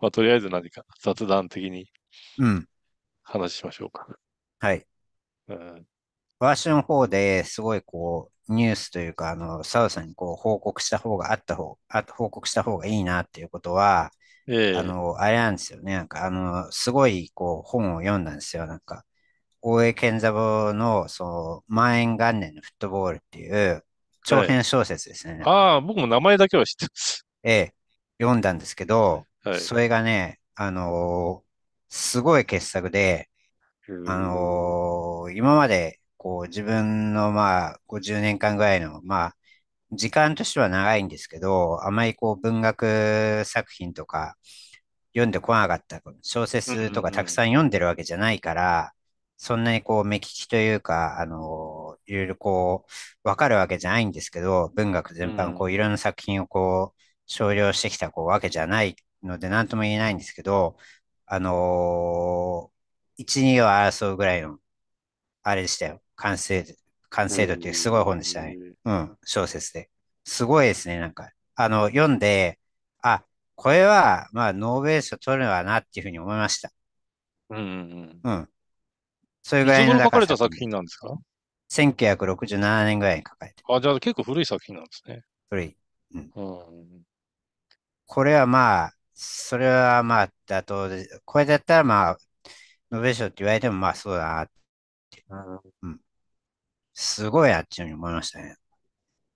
まあ、とりあえず何か雑談的にうん。話しましょうか。はい。うん。私の方ですごいこう、ニュースというか、あの、澤さんにこう、報告した方があった方、あ、報告した方がいいなっていうことは、ええあの、あれなんですよね。なんか、あの、すごいこう、本を読んだんですよ。なんか、大江健三郎の、そう、万延元年のフットボールっていう長編小説ですね。ああ、僕も名前だけは知ってます。ええ、読んだんですけど、それがね、あのーすごい傑作で、あ、のー今まで、こう、自分の、まあ、50年間ぐらいの、まあ、時間としては長いんですけど、あまりこう、文学作品とか読んでこなかった、小説とかたくさん読んでるわけじゃないから、そんなにこう、目利きというか、あのーいろいろこう、わかるわけじゃないんですけど、文学全般、こう、いろんな作品をこう、少量してきたこうわけじゃないので、何とも言えないんですけど、あのー、1、2を争うぐらいの、あれでしたよ。完成、完成度っていうすごい本でしたね。うん、小説で。すごいですね、なんか。あの、読んで、あ、これは、まあ、ノーベル賞取るわなっていうふうに思いました。うんうんうん。うん。それぐらいの。いつ書かれた作品なんですか ?1967 年ぐらいに書かれて。あ、じゃあ結構古い作品なんですね。古い。うん。うん、これはまあ、それはまあ妥当で、これだったらまあ、ノーションって言われてもまあそうだなって。うん。すごいあっちに思いましたね。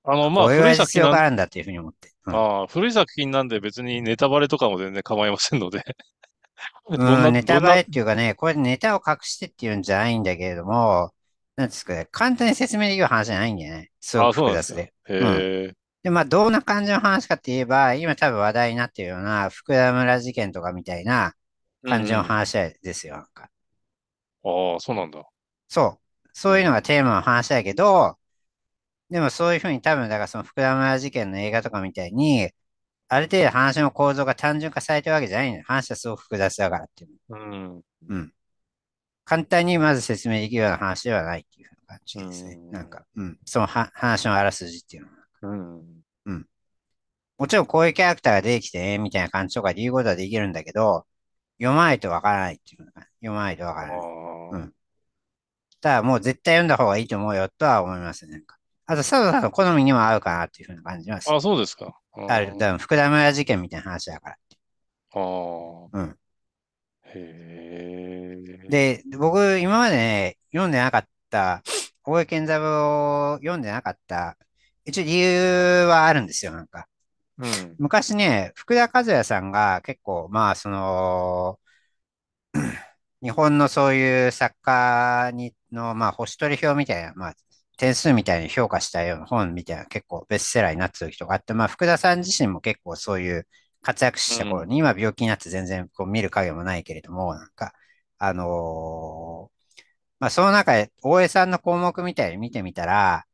あの、まあ、古い作品なんだっていうふうに思って。うん、ああ、古い作品なんで別にネタバレとかも全然構いませんので うん、ネタバレっていうかね、これネタを隠してっていうんじゃないんだけれども、なんですかね、簡単に説明できる話じゃないんだよね。すごく複雑で。ああそうなんですね。へえ、うん、で、まあ、どんな感じの話かって言えば、今多分話題になってるような、福田村事件とかみたいな感じの話ですよ、なんか。ああ、そうなんだ。そう。そういうのがテーマの話だけど、でもそういうふうに多分、だからその福田村事件の映画とかみたいに、ある程度話の構造が単純化されてるわけじゃないの。話はすごく複雑だからっていう。うん。うん。簡単にまず説明できるような話ではないっていう感じですね。なんか、うん。そのは話のあらすじっていうのは。うん。うん。もちろんこういうキャラクターが出てきて、みたいな感じとかで言うことはできるんだけど、読まないとわからないっていうのか読まないとわからない。うん。ただもう絶対読んだ方がいいと思うよとは思いますね。あと、佐藤さんの好みにも合うかなっていうふうな感じます。あ、そうですか。ある、分福田村事件みたいな話だからああ。うん。へえ。で、僕、今までね、読んでなかった、大江健三郎を読んでなかった一応理由はあるんですよ、なんか。うん、昔ね、福田和也さんが結構、まあ、その、日本のそういう作家にの、まあ、星取り表みたいな、まあ、点数みたいに評価したような本みたいな結構ベストセラーになってる人があって、まあ、福田さん自身も結構そういう活躍した頃に、うん、今病気になって全然こう見る影もないけれども、なんか、あのー、まあ、その中で大江さんの項目みたいに見てみたら、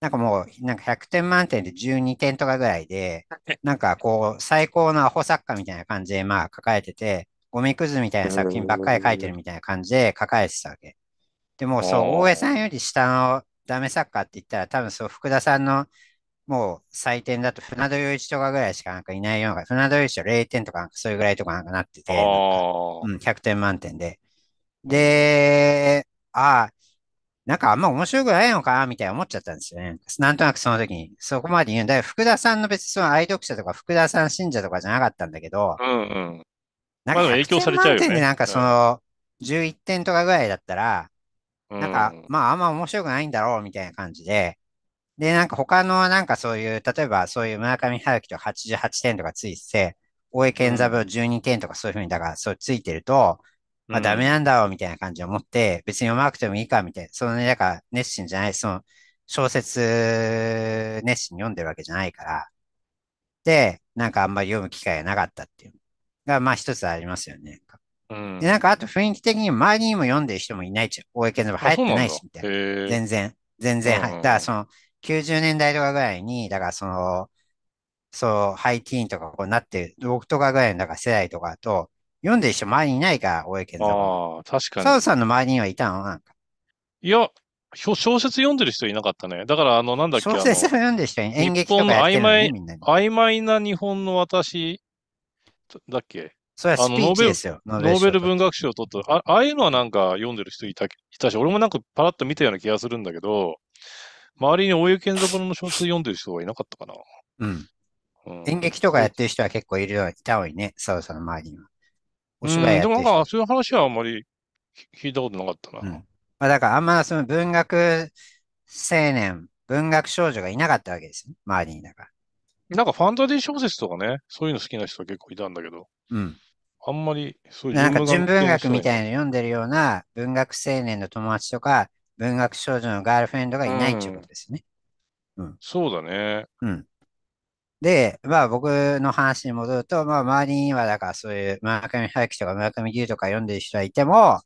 なんかもう、なんか100点満点で12点とかぐらいで、なんかこう、最高のアホ作家みたいな感じで、まあ書かれてて、ゴミくずみたいな作品ばっかり書いてるみたいな感じで書かれてたわけ。でもそう、大江さんより下のダメ作家って言ったら、多分そう、福田さんのもう採点だと船戸洋一とかぐらいしかなんかいないような、船戸洋一は0点とかかそういうぐらいとかなんかなってて、うん、100点満点で。で、ああ、なんかあんま面白くないのかなみたいな思っちゃったんですよね。なんとなくその時に。そこまで言うんだよ。福田さんの別にその愛読者とか福田さん信者とかじゃなかったんだけど、うんうん。なんか影響されちゃうよ、ね。でなんかその11点とかぐらいだったら、なんか、まあ、あんま面白くないんだろうみたいな感じで、で、なんか他のなんかそういう、例えばそういう村上春樹と88点とかついて、大江健三郎12点とかそういうふうに、だからそうついてると、まあダメなんだろうみたいな感じを持って、別に読まなくてもいいかみたいな、そのね、だから熱心じゃない、その小説熱心に読んでるわけじゃないから、で、なんかあんまり読む機会がなかったっていうが、まあ一つありますよね。うん、で、なんかあと雰囲気的に周りにも読んでる人もいないじゃん。大江健三流行ってないしみたいな。な全然、全然、うん、だからその90年代とかぐらいに、だからその、そう、ハイティーンとかこうなってる、僕とかぐらいのだから世代とかと、読んでる人周りにいないから、大江健三ああ、確かに。サウさんの周りにはいたのなんか。いや、小説読んでる人いなかったね。だから、あの、なんだっけ、小説を読んでる人に演劇とかやってるのね、曖昧な曖昧な日本の私、だっけそれはスピーチですよ。ノノーベル文学賞を取った。あああいうのはなんか読んでる人いたいたし、俺もなんかパラッと見たような気がするんだけど、周りに大江健三の小説読んでる人はいなかったかな。うん。うん演劇とかやってる人は結構いるよ、いた方いいね、サウさんの周りには。お芝居やってでもなんか、そういう話はあんまり聞いたことなかったな。うん、まあ、だから、あんまその文学青年、文学少女がいなかったわけですよ。周りにだから。なんかファンタジー小説とかね、そういうの好きな人は結構いたんだけど。うん。あんまりそういうなんか純文学みたいなの読んでるような文学青年の友達とか、文学少女のガールフレンドがいないっていうことですね。うん。うん、そうだね。うん。で、まあ僕の話に戻ると、まあ周りにはだからそういう村上春樹とか村上龍とか読んでる人はいても、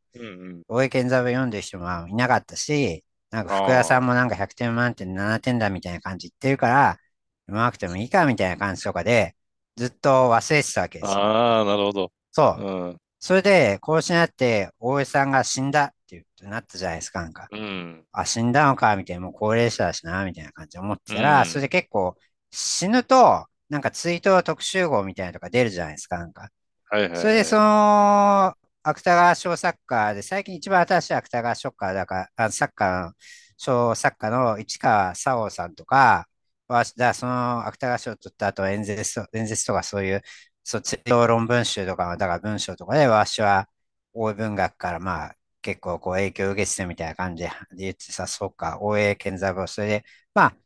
大江健三郎読んでる人もいなかったし、なんか福田さんもなんか100点満点7点だみたいな感じ言ってるから、うまくてもいいかみたいな感じとかで、ずっと忘れてたわけですよ。ああ、なるほど。そう。うそれで、こうしなって、大江さんが死んだってなったじゃないですか、なんか。ん、あ、死んだのかみたいな、もう高齢者だしな、みたいな感じで思ってたら、それで結構、死ぬと、なんか追悼特集号みたいなとか出るじゃないですか、なんか。はいはいそれで、その、芥川賞作家で、最近一番新しい芥川賞家だから、サッカー賞作家の市川沙央さんとかだその芥川賞を取った後演説、演説とかそういう、そう、追悼論文集とか、だから文章とかで、私は、大文学から、まあ、結構こう影響を受けてたみたいな感じで言ってさ、そうか、大江健三郎、それで、まあ、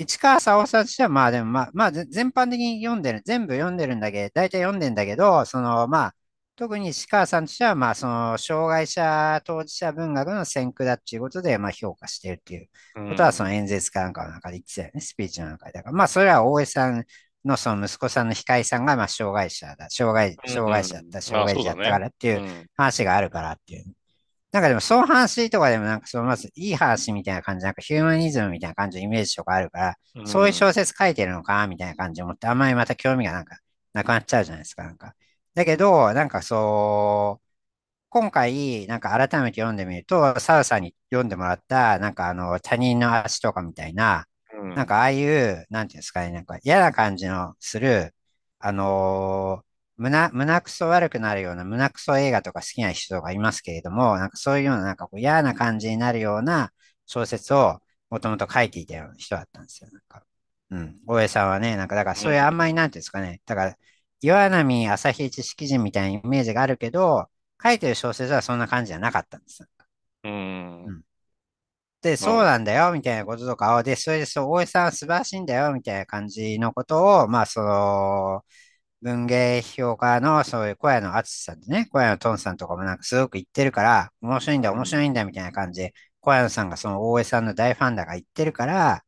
市川沙央さんとしては、まあでも、まあ、まあ、全般的に読んでる、全部読んでるんだけど、大体読んでんだけど、その、まあ、特に市川さんとしては、まあ、その、障害者当事者文学の先駆だっていうことで、まあ、評価してるっていうことは、その演説かなんかの中で言ってたよね、スピーチの中で。だから、まあ、それは大江さんのその息子さんの控えさんが、まあ、障害者だ、障害、障害者だった、障害者だったからっていう話があるからっていうなんかでも、う話とかでもなんか、そのまずいい話みたいな感じ、なんかヒューマニズムみたいな感じのイメージとかあるから、そういう小説書いてるのかみたいな感じ思って、あんまりまた興味がなんかなくなっちゃうじゃないですか、なんか。だけど、なんかそう、今回、なんか改めて読んでみると、サウさんに読んでもらった、なんかあの、他人の足とかみたいな、なんかああいう、なんていうんですかね、なんか嫌な感じのする、あのー胸、胸くそ悪くなるような胸くそ映画とか好きな人がいますけれども、なんかそういうようななんかこう嫌な感じになるような小説をもともと書いていたような人だったんですよ。なんか、うん。大江さんはね、なんかだからそういうあんまりなんていうんですかね、だから、岩波朝日知識人みたいなイメージがあるけど、書いてる小説はそんな感じじゃなかったんです。うんうん。で、そうなんだよ、みたいなこととかを、で、それでそう、大江さんは素晴らしいんだよ、みたいな感じのことを、まあ、その、文芸評価のそういう小屋の淳さんでね、小屋のトンさんとかもなんかすごく言ってるから、面白いんだ、面白いんだみたいな感じで、小屋さんがその大江さんの大ファンだから言ってるから、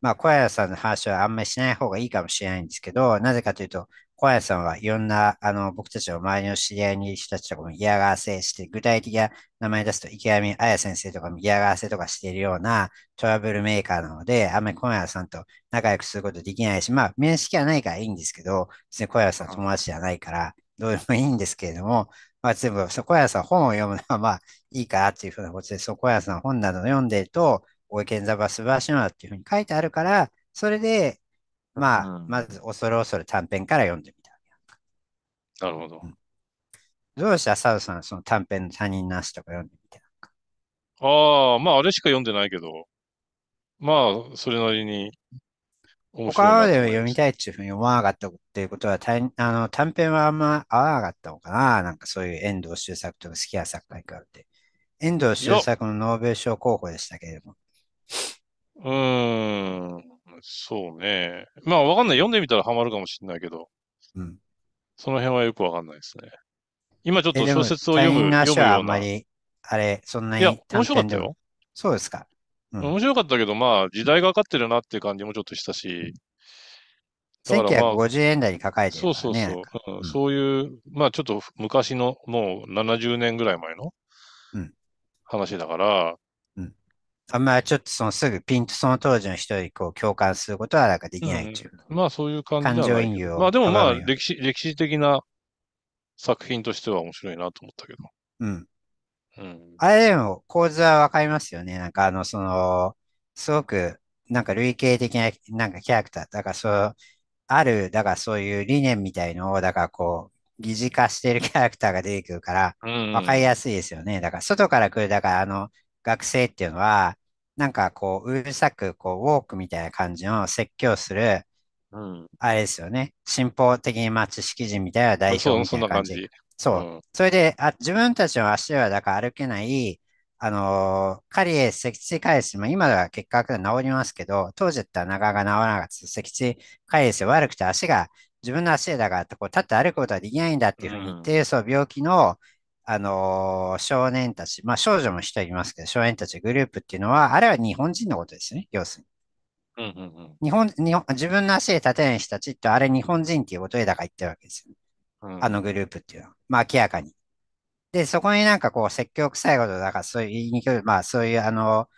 まあ小屋さんの話はあんまりしない方がいいかもしれないんですけど、なぜかというと、小林さんはいろんな、あの、僕たちの周りの知り合いに人たちとかも嫌がらせして、具体的な名前出すと池上彩先生とかも嫌がらせとかしているようなトラブルメーカーなので、あんまり小林さんと仲良くすることできないし、まあ、面識はないからいいんですけど、別に小林さん友達じゃないから、どうでもいいんですけれども、まあ、全部、小林さん本を読むのはまあいいかなっていうふうなことで、そ小林さん本など読んでると、おいけんざばすばしのだっていうふうに書いてあるから、それで、まあ、まず恐る恐る短編から読んでなるほど。どうしたサウさん、その短編の他人なしとか読んでみて。ああ、まあ、あれしか読んでないけど、まあ、それなりに面白いな他と思いまで読みたいっていうふうに思わなかったっていうことは、たいあの短編はあんま合わなかったのかななんかそういう遠藤周作とか好きな作家に比べて。遠藤周作のノーベル賞候補でしたけれども。うーん、そうね。まあ、わかんない。読んでみたらハマるかもしれないけど、うん。その辺はよくわかんないですね。今ちょっと小説を読む。読むようなあんまり、あれ、そんなに。いや、面白かったよ。そうですか。うん、面白かったけど、まあ、時代がかかってるなっていう感じもちょっとしたし。だかまあ、1950年代に書かれてる、ね、そうそうそう、うん、そういう、まあちょっと昔の、もう70年ぐらい前の話だから、あんまりちょっとそのすぐピンとその当時の人にこう共感することはなんかできないっていう、うん、まあそういう感じ感情移入を。まあでもまあ歴史、歴史的な作品としては面白いなと思ったけど。うん。うん、あれでも構図はわかりますよね。なんかあの、その、すごくなんか類型的ななんかキャラクター。だからそう、ある、だからそういう理念みたいのを、だからこう、疑似化してるキャラクターが出てくるから、わかりやすいですよね。うんうん、だから、外から来る、だから、あの、学生っていうのは、なんかこう、うるさく、こう、ウォークみたいな感じの説教する、うん、あれですよね。信奉的に、まあ、知識人みたいな代表みたいな感じ。そう。それであ、自分たちの足はだから歩けない、あのカリエ、脊椎カリエス、まあ、今では結核で治りますけど、当時だったらなかなか治らなかった。脊椎カリエス悪くて足が、自分の足だからこう立って歩くことはできないんだっていうふうに言って、うん、そう病気のあのー、少年たち、まあ少女も一人いますけど、少年たちグループっていうのは、あれは日本人のことですね、要するに。うんうんうん、日本日本自分の足で立てない人たちってあれ日本人っていうことでだから言ってるわけですよ、うん、あのグループっていうのは。まあ明らかに。で、そこになんかこう説教臭いことだからそういうまあそういうあの、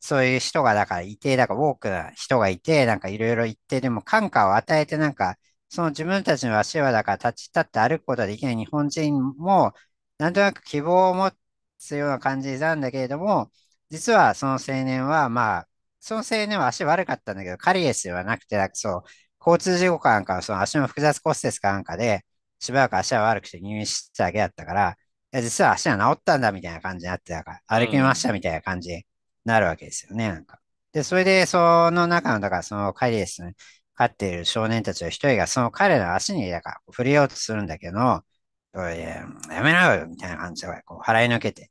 そういう人がだからいて、だから多くな人がいて、なんかいろいろ言って、でも感化を与えてなんかその自分たちの足はだから立ち立って歩くことができない日本人も、なんとなく希望を持つような感じなんだけれども、実はその青年は、まあ、その青年は足悪かったんだけど、カリエスではなくて、なんかそう、交通事故かなんか、その足の複雑骨折かなんかで、しばらく足は悪くて入院しただけだったから、いや実は足は治ったんだみたいな感じになってたから、歩きましたみたいな感じになるわけですよね、うん、なんか。で、それで、その中の、だからそのカリエス飼っている少年たちの一人がその彼の足にだから触れようとするんだけど、やめろよみたいな感じでこう払いのけて、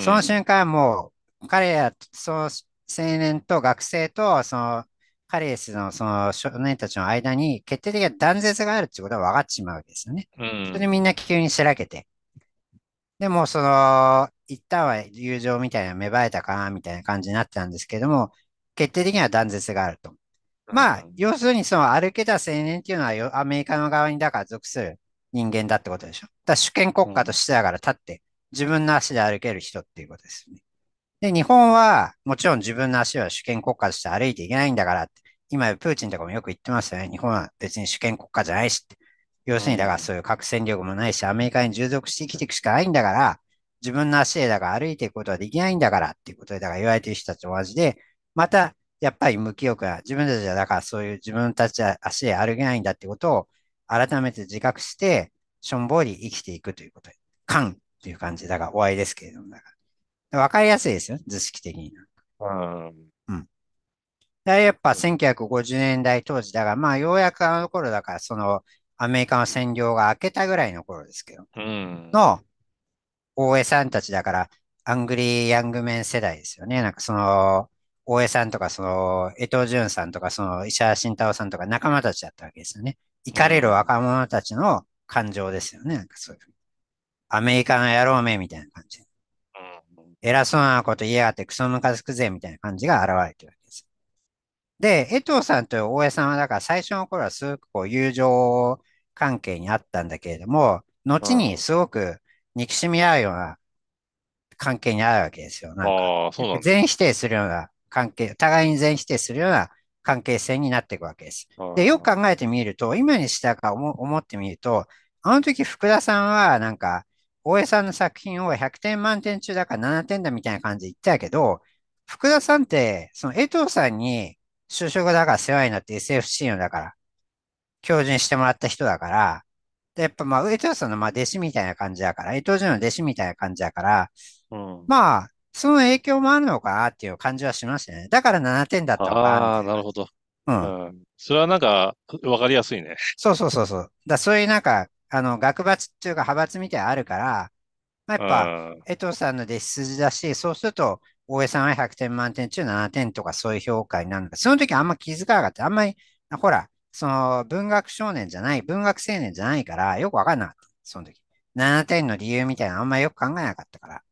その瞬間もう彼ら、その青年と学生とその彼氏のその少年たちの間に決定的な断絶があるってことは分かっちまうわけですよね。うん、それでみんな急にしらけて。でもその一旦は友情みたいな芽生えたかなみたいな感じになってたんですけども決定的には断絶があると。まあ、要するにその歩けた青年っていうのはアメリカの側にだから属する人間だってことでしょ。だ主権国家としてだから立って、自分の足で歩ける人っていうことですね。で、日本はもちろん自分の足は主権国家として歩いていけないんだからって、今プーチンとかもよく言ってますよね。日本は別に主権国家じゃないしって。要するにだからそういう核戦力もないし、アメリカに従属して生きていくしかないんだから、自分の足でだから歩いていくことはできないんだからっていうことで、だから言われてる人たちと同じで、またやっぱり無気力な。自分たちはだからそういう自分たちは足で歩けないんだってことを改めて自覚して、しょんぼり生きていくということで。感っていう感じだから終わりですけれども、だから。わかりやすいですよ、図式的に。うん。うん。だやっぱ1950年代当時だが、まあようやくあの頃だから、そのアメリカの占領が明けたぐらいの頃ですけど、うん、の大江さんたちだから、アングリー・ヤングメン世代ですよね。なんかその、大江さんとか、その、江藤淳さんとか、その、石原慎太郎さんとか仲間たちだったわけですよね。怒れる若者たちの感情ですよね。なんかそういうふうに。アメリカの野郎めみたいな感じ。うん、偉そうなこと言いやがってクソムカつくぜみたいな感じが現れてるわけです。で、江藤さんと大江さんは、だから最初の頃はすごくこう友情関係にあったんだけれども、後にすごく憎しみ合うような関係にあるわけですよ。なんか全否定するような関係、互いに全否定するような関係性になっていくわけです。で、よく考えてみると、今にしたか思ってみると、あの時福田さんはなんか、大江さんの作品を100点満点中だから7点だみたいな感じで言ったけど、福田さんって、その江藤さんに就職だから世話になって SFC のだから、教授にしてもらった人だから、で、やっぱまあ、江藤さんのまあ弟子みたいな感じだから、江藤潤の弟子みたいな感じだから、うん、まあ、その影響もあるのかっていう感じはしましたね。だから7点だったのかああ、なるほど。うん。うん、それはなんか、わかりやすいね。そうそうそうそう。だそういうなんか、あの、学閥っていうか派閥みたいなあるから、まあ、やっぱ、江藤さんの弟子筋だし、そうすると、大江さんは100点満点中7点とかそういう評価になるのか。その時あんま気づかなかった。あんまり、ほら、その文学少年じゃない、文学青年じゃないから、よくわかんなかった。その時。7点の理由みたいなあんまよく考えなかったから。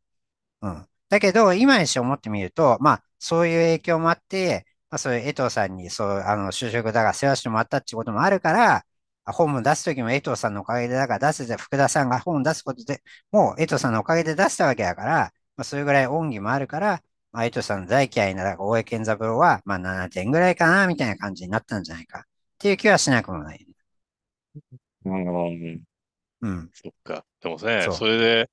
うん。だけど、今にして思ってみると、まあ、そういう影響もあって、まあ、そういう江藤さんに、そう、あの、就職だが世話してもらったってこともあるから、本も出すときも江藤さんのおかげで、だから出せて、福田さんが本を出すことで、もう江藤さんのおかげで出したわけだから、まあ、それぐらい恩義もあるから、まあ、江藤さんの大嫌いな、大江健三郎は、まあ、7点ぐらいかな、みたいな感じになったんじゃないか。っていう気はしなくもない。うん。うん。そっか。でもね、それで、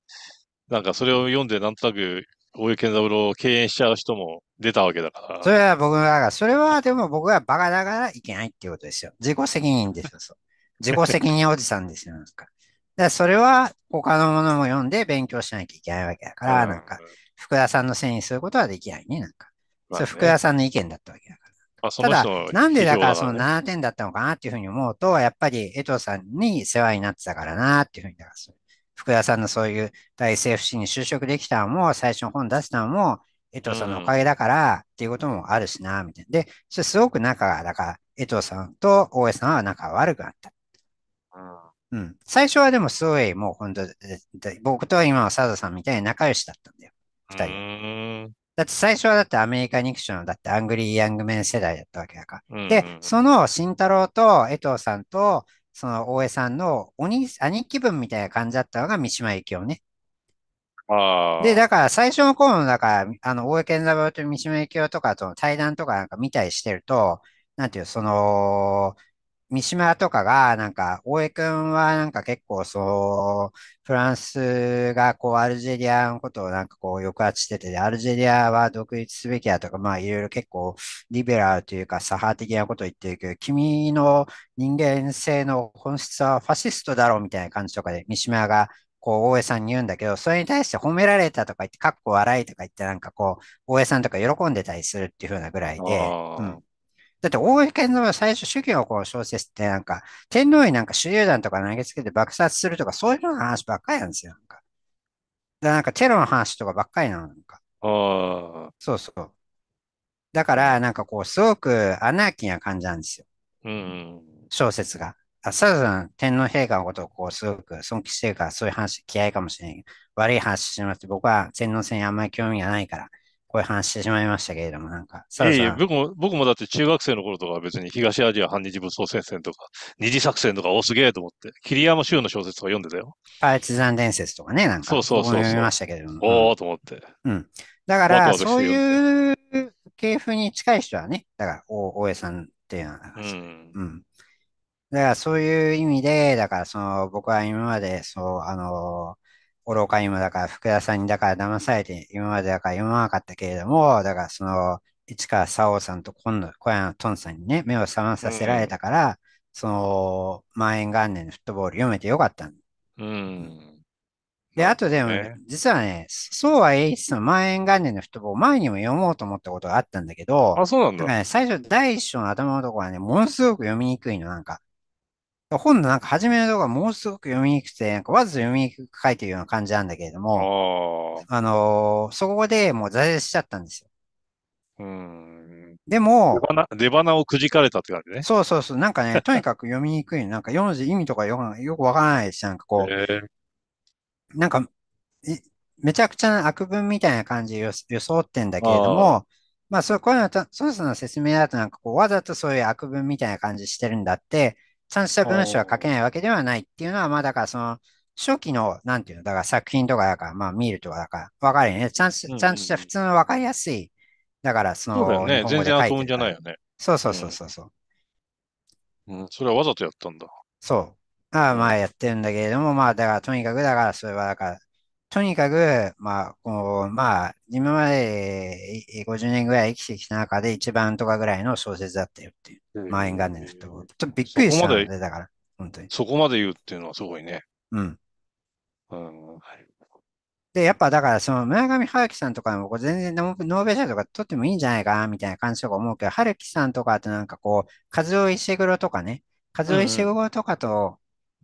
なんかそれを読んで、なんとなく大江健三郎を敬遠しちゃう人も出たわけだから。それは僕が、それはでも僕はバカだからいけないっていうことですよ。自己責任ですよ、自己責任おじさんですよ、なんか。だそれは他のものも読んで勉強しなきゃいけないわけだから、なんか、福田さんのせいにすることはできないね、なんか。それ福田さんの意見だったわけだから。ただ、なんでだからその7点だったのかなっていうふうに思うと、やっぱり江藤さんに世話になってたからなっていうふうに、だからそ福田さんのそういう大政府 c に就職できたのも、最初の本出したのも、江藤さんのおかげだから、っていうこともあるしな、みたいな。で、すごく仲が、だから、江藤さんと大江さんは仲が悪くなった。うん。最初はでもすごい、もう本当、僕と今はサダさんみたいに仲良しだったんだよ。二人。だって最初はだってアメリカニクションだってアングリー・ヤングメン世代だったわけだから。で、その慎太郎と江藤さんとその大江さんのお兄、兄貴分みたいな感じだったのが三島由紀夫ね。で、だから最初の頃の、だから、あの、大江健三郎と三島由紀夫とかとの対談とかなんか見たりしてると、なんていう、その、三島とかが、なんか、大江君はなんか結構そう、フランスがこう、アルジェリアのことをなんかこう、抑圧してて、アルジェリアは独立すべきだとか、まあいろいろ結構、リベラルというか、左派的なことを言ってるけど、君の人間性の本質はファシストだろうみたいな感じとかで、三島がこう、大江さんに言うんだけど、それに対して褒められたとか言って、かっこ笑いとか言って、なんかこう、大江さんとか喜んでたりするっていうふうなぐらいで、うん、だって大江健三は最初主義をこう小説ってなんか、天皇になんか手榴弾とか投げつけて爆殺するとかそういうの話ばっかりなんですよ。なんか。だなんかテロの話とかばっかりなの。なんか。あそうそう。だからなんかこう、すごくアナーキーな感じなんですよ。小説が。あ、サザン天皇陛下のことをこう、すごく尊敬してるから、そういう話嫌いかもしれないけど、悪い話してますて、僕は天皇戦にあんまり興味がないから、こういう話してしまいましたけれども、なんか、いやいや、僕も、僕もだって中学生の頃とか別に東アジア反日武装戦線とか、二次作戦とか、おすげえと思って、桐山修の小説とか読んでたよ。パイチザン伝説とかね、なんか、そうそうそう読みましたけれども。おーと思って。うん。だから、そういう系譜に近い人はね、だから、大江さんっていうのは、うん、うん。だから、そういう意味で、だから、その、僕は今まで、そう、あの愚かにもだから福田さんにだから騙されて今までだから読まなかったけれどもだからその市川沙央さんと今度小山トンさんにね目を覚まさせられたから、うん、その万円元年のフットボール読めてよかったうん。で、あとでも、ね、実はね、そうは言いつつも万円元年のフットボール前にも読もうと思ったことがあったんだけど、あ、そうなんだ。だから、ね、最初第一章の頭のところはね、ものすごく読みにくいの、なんか。本のなんか初めの動画ものすごく読みにくくて、なんかわず読みにくく書いてるような感じなんだけれども、あのー、そこでもう挫折しちゃったんですよ。うんでも出、出花をくじかれたって感じね。そうそうそう。なんかね、とにかく読みにくい。なんか読む字意味とかよくわからないし、なんかこう、なんかめちゃくちゃ悪文みたいな感じで装ってんだけれども、まあそう、こういうの、そもそも説明だとなんかこう、わざとそういう悪文みたいな感じしてるんだって、三者文章は書けないわけではないっていうのは、まあだからその、初期の、なんていうの、だから作品とかだから、まあ見るとかだから、わかるよね。ちゃんと、ちゃんとした普通のわかりやすい。だからその、そうだよね。全然遊ぶんじゃないよね。そうそうそうそうそう。うん、それはわざとやったんだ。そう。ああまあやってるんだけれども、まあだからとにかくだからそれはだからとにかく、まあ、こう、まあ、今まで50年ぐらい生きてきた中で一番とかぐらいの小説だったよっていう。満、う、員、ん、ン年のフットボール。ちょっとびっくりしたので、ね、だから、本当に。そこまで言うっていうのはすごいね。うん。うん、で、やっぱだから、その村上春樹さんとかも、こう全然ノーベル賞とか取ってもいいんじゃないかな、みたいな感じとか思うけど、春樹さんとかってなんかこう、カズオ・イシグロとかね、カズオ・イシグロとかと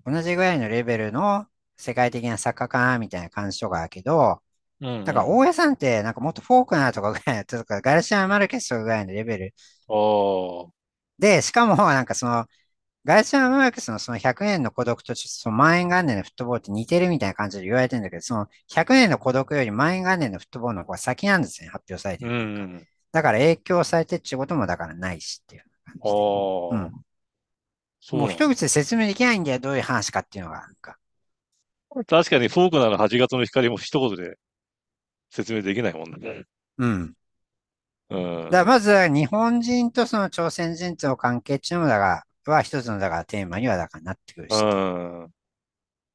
同じぐらいのレベルの、世界的な作家かみたいな感じとあるけど、うん、うん、だから大江さんってなんかもっとフォークナーとかぐらいとかガルシア・マルケスとかぐらいのレベル。おで、しかもなんかそのガルシア・マルケスのその100年の孤独とその万円元年のフットボールって似てるみたいな感じで言われてるんだけど、その100年の孤独より万円元年のフットボールの方が先なんですね、発表されてる、うんうん。だから影響されてってこともだからないしっていう感じで。おうん、もう一口で説明できないんだよ、どういう話かっていうのが。なんか確かにフォークなら8月の光も一言で説明できないもんね。うん。うん、だまずは日本人とその朝鮮人との関係っていうのだが、は一つのだからテーマにはだからなってくるし。うん、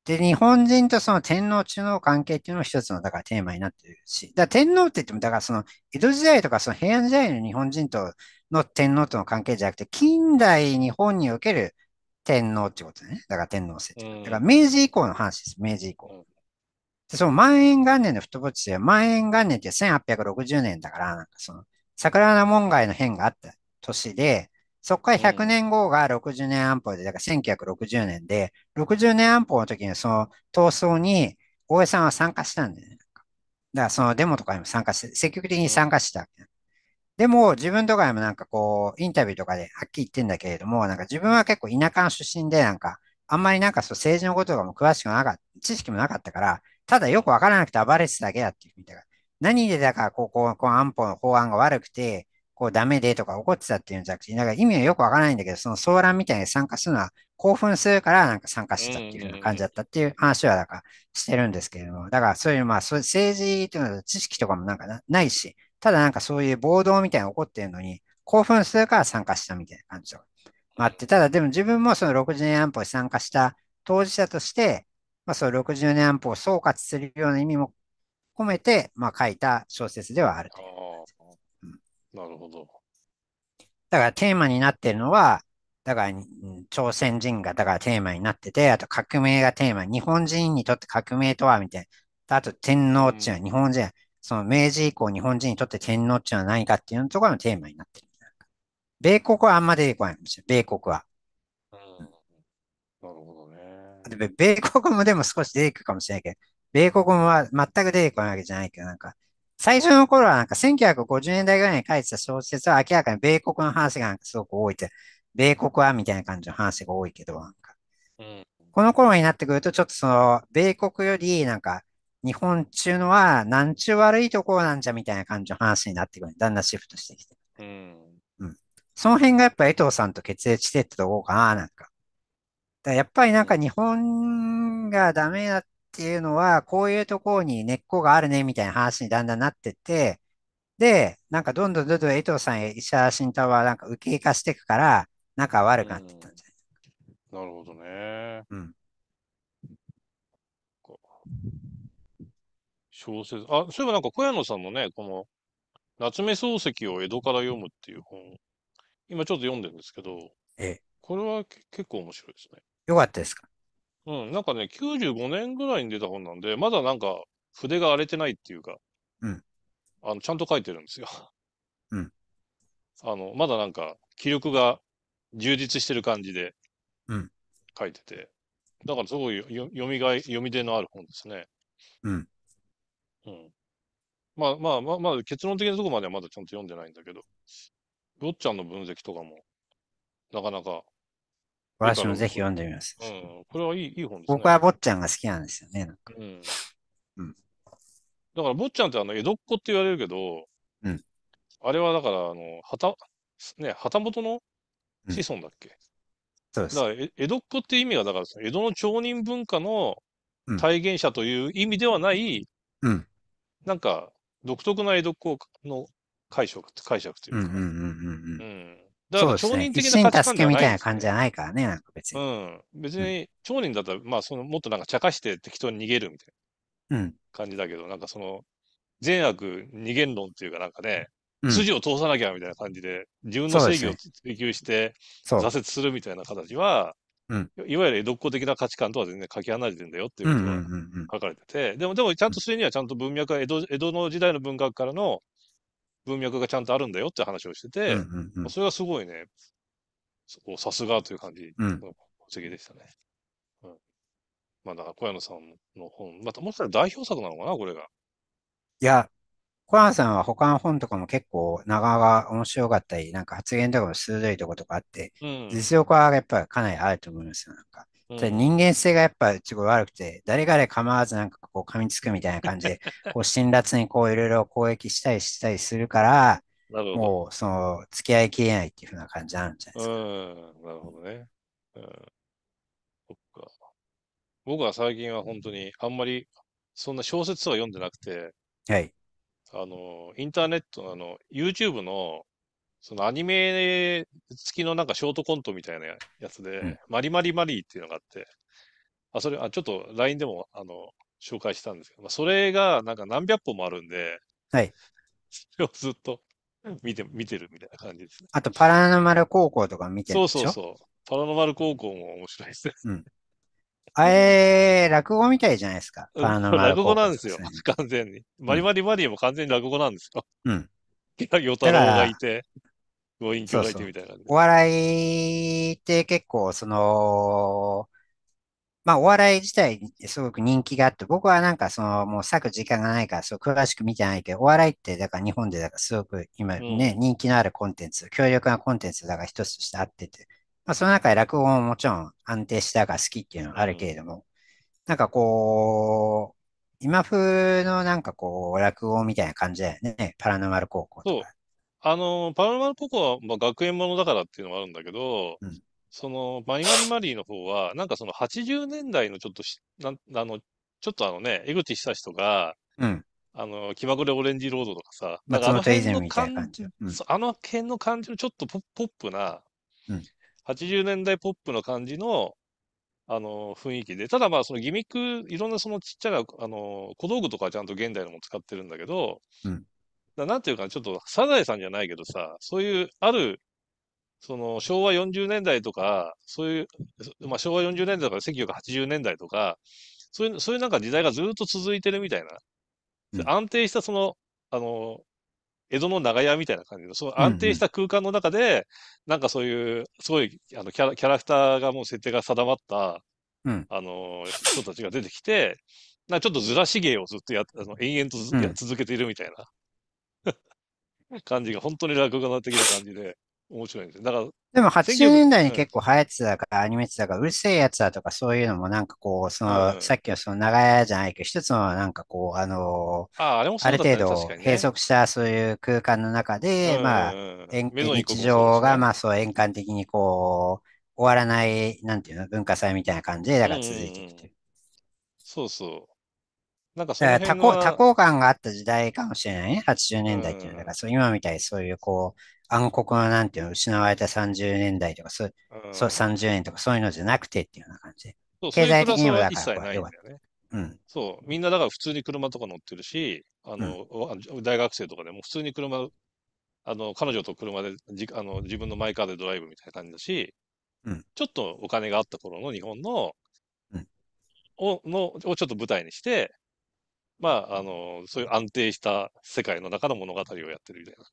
で、日本人とその天皇中の関係っていうのも一つのだからテーマになってるし。だ天皇って言っても、だからその江戸時代とかその平安時代の日本人との天皇との関係じゃなくて、近代日本における天皇ってことね。だから天皇制。だから明治以降の話です。明治以降。でその万円元年の太ぼっちで、万円元年って1860年だから、なんかその、桜田門外の変があった年で、そこから100年後が60年安保で、だから1960年で、60年安保の時にその闘争に大江さんは参加したんだよね。だからそのデモとかにも参加して、積極的に参加したわけ。でも、自分とかでもなんかこう、インタビューとかではっきり言ってんだけれども、なんか自分は結構田舎の出身で、なんか、あんまりなんかそう政治のこととかも詳しくなかった、知識もなかったから、ただよくわからなくて暴れてただけだっていうみたいな。何でだから、こう、こう、こう安保の法案が悪くて、こうダメでとか怒ってたっていうんじゃなくて、なんか意味はよくわからないんだけど、その騒乱みたいに参加するのは興奮するからなんか参加してたっていう感じだったっていう話はなんかしてるんですけれども、だからそういうまあそう政治というのは知識とかもなんかないし、ただなんかそういう暴動みたいなの起こってるのに、興奮するから参加したみたいな感じがあって、ただでも自分もその60年安保に参加した当事者として、まあ、その60年安保を総括するような意味も込めて、まあ、書いた小説ではあるあ、うん。なるほど。だからテーマになってるのは、だから、朝鮮人がだからテーマになってて、あと革命がテーマ、日本人にとって革命とはみたいな。あと天皇っていうのは日本人、うん、その明治以降日本人にとって天皇っていうのは何かっていうところのテーマになってる。米国はあんま出てこないんですよ、米国は。うん。なるほどね。米国もでも少し出てくるかもしれないけど、米国もは全く出てこないわけじゃないけど、なんか、最初の頃はなんか1950年代ぐらいに書いてた小説は明らかに米国の話がなんかすごく多いって、米国はみたいな感じの話が多いけど、なんか、うん、この頃になってくると、ちょっとその、米国よりなんか、日本中のは、なんちゅう悪いところなんじゃみたいな感じの話になってくる。だんだんシフトしてきて。うん。うん。その辺がやっぱ江藤さんと決裂してってとこかな、なんか。だやっぱりなんか日本がダメだっていうのは、こういうところに根っこがあるね、みたいな話にだんだんなってって、で、なんかどんどんどんどん江藤さんや石原慎太郎はなんか受け入れ化していくから、仲悪くなってったんじゃない、うん、なるほどね。うん。小説。あ、そういえばなんか小屋野さんのね、この、夏目漱石を江戸から読むっていう本、今ちょっと読んでるんですけど、ええ、これは結構面白いですね。よかったですかうん、なんかね、95年ぐらいに出た本なんで、まだなんか筆が荒れてないっていうか、うん。あの、ちゃんと書いてるんですよ。うん。あの、まだなんか気力が充実してる感じで、うん。書いてて、だからすごい読みがい、読み出のある本ですね。うん。うん。まあまあまあ、まあ、結論的なとこまではまだちゃんと読んでないんだけど、坊っちゃんの分析とかも、なかなか。私もぜひ読んでみます。うん。これはいいいい本です、ね、僕は坊ちゃんが好きなんですよね、なんか。うん。うん、だから、坊ちゃんってあの、江戸っ子って言われるけど、うん。あれはだから、あの、旗、ね、旗本の子孫だっけ、うん、そうです。だから、江戸っ子って意味は、だから、江戸の町人文化の体現者という意味ではない、うん。なんか、独特な江戸っ子の解釈、解釈というか。うんうんうんうん。うん、だから、町人的な価値観じゃない、ね。一みたいな感じじゃないからね、なんか別に。うん。別に、町人だったら、まあ、その、もっとなんか茶化して適当に逃げるみたいな感じだけど、うん、なんかその、善悪二元論っていうかなんかね、うん、筋を通さなきゃみたいな感じで、自分の正義を追求して、挫折するみたいな形は、いわゆる江戸っ子的な価値観とは全然かけ離れてるんだよっていうことが書かれてて、でも、でもちゃんとそれにはちゃんと文脈は江戸、江戸の時代の文学からの文脈がちゃんとあるんだよって話をしてて、それがすごいね、さすがという感じの宝石でしたね。うん、まあだから小山さんの本、またもしかしたら代表作なのかな、これが。いや、コランさんは他の本とかも結構長が面白かったり、なんか発言とかも鋭いとことかあって、う実力はやっぱりかなりあると思いますよ、なんか。ん、人間性がやっぱすごい悪くて、誰々構わずなんかこう噛みつくみたいな感じで、こう辛辣にこういろいろ攻撃したりしたりするから、もうその付き合いきれないっていうふうな感じなんじゃないですか。うん、なるほどね。うん。そっか。僕は最近は本当にあんまりそんな小説は読んでなくて、はい。あの、インターネットのあの、YouTube の、そのアニメ付きのなんかショートコントみたいなやつで、うん、マリマリマリーっていうのがあって、あ、それ、あ、ちょっと LINE でも、あの、紹介したんですけど、まあ、それがなんか何百本もあるんで、はい。それをずっと見て、見てるみたいな感じです、ね。あと、パラノマル高校とか見てるでしょそうそうそう。パラノマル高校も面白いですね。うん。あえー、落語みたいじゃないですか。うん、あの 落語なんですよ、完全に。バマリマリマリも完全に落語なんですよ。うん。キラギがいて、ご隠居がいてみたいなお笑いって結構、その、まあ、お笑い自体すごく人気があって、僕はなんかその、もう咲く時間がないから、そう詳しく見てないけど、お笑いって、だから日本で、だからすごく今ね、うん、人気のあるコンテンツ、強力なコンテンツだから一つとしてあってて、まあ、その中で落語ももちろん安定したが好きっていうのはあるけれども、うん、なんかこう、今風のなんかこう、落語みたいな感じだよね、パラノマル高校とか。あの、パラノマル高校は、まあ、学園ものだからっていうのもあるんだけど、うん、その、マイマリマリーの方は、なんかその80年代のちょっとなん、あの、ちょっとあのね、江口久志とか、うん、あの、気まぐれオレンジロードとかさ、本以前みたいな感じ、あの辺の感じのちょっとポップな、うん、80年代ポップの感じの、あの、雰囲気で、ただまあ、そのギミック、いろんなそのちっちゃな、あの、小道具とかはちゃんと現代のも使ってるんだけど、うん、だなんていうか、ちょっとサザエさんじゃないけどさ、そういう、ある、その昭和40年代とか、そういう、まあ、昭和40年代とか1980年代とか、そういう、そういうなんか時代がずっと続いてるみたいな。安定したその、あの、江戸の長屋みたいな感じの、その安定した空間の中で、うん、なんかそういう、すごいあのキャラキャラクターがもう設定が定まった、うん、あの人たちが出てきて、なちょっとずらし芸をずっとやあの延々と、うん、続けているみたいな 感じが、本当に落語家的な感じで。面白いんですだからでも80年代に結構流行ってたから、アニメってたから、うるせえやつだとかそういうのもなんかこう、その、さっきのその長屋じゃないけど、一つのなんかこう、あのある程度閉塞したそういう空間の中で、まあ、日常がまあそう円環的にこう、終わらない、なんていうの、文化祭みたいな感じで、だから続いてきてる。そうそう。なんかその辺多幸感があった時代かもしれないね。80年代っていうのは、だからそう今みたいにそういうこう、暗黒のなんていうの、失われた30年代とか、そう、そう30年とかそういうのじゃなくてっていうような感じで。そう経済的にもだから、うん、そう、みんなだから普通に車とか乗ってるし、あの、大学生とかでも普通に車、あの、彼女と車でじあの、自分のマイカーでドライブみたいな感じだし、うん、ちょっとお金があった頃の日本の、うん、をのをちょっと舞台にして、まあ、あの、そういう安定した世界の中の物語をやってるみたいな。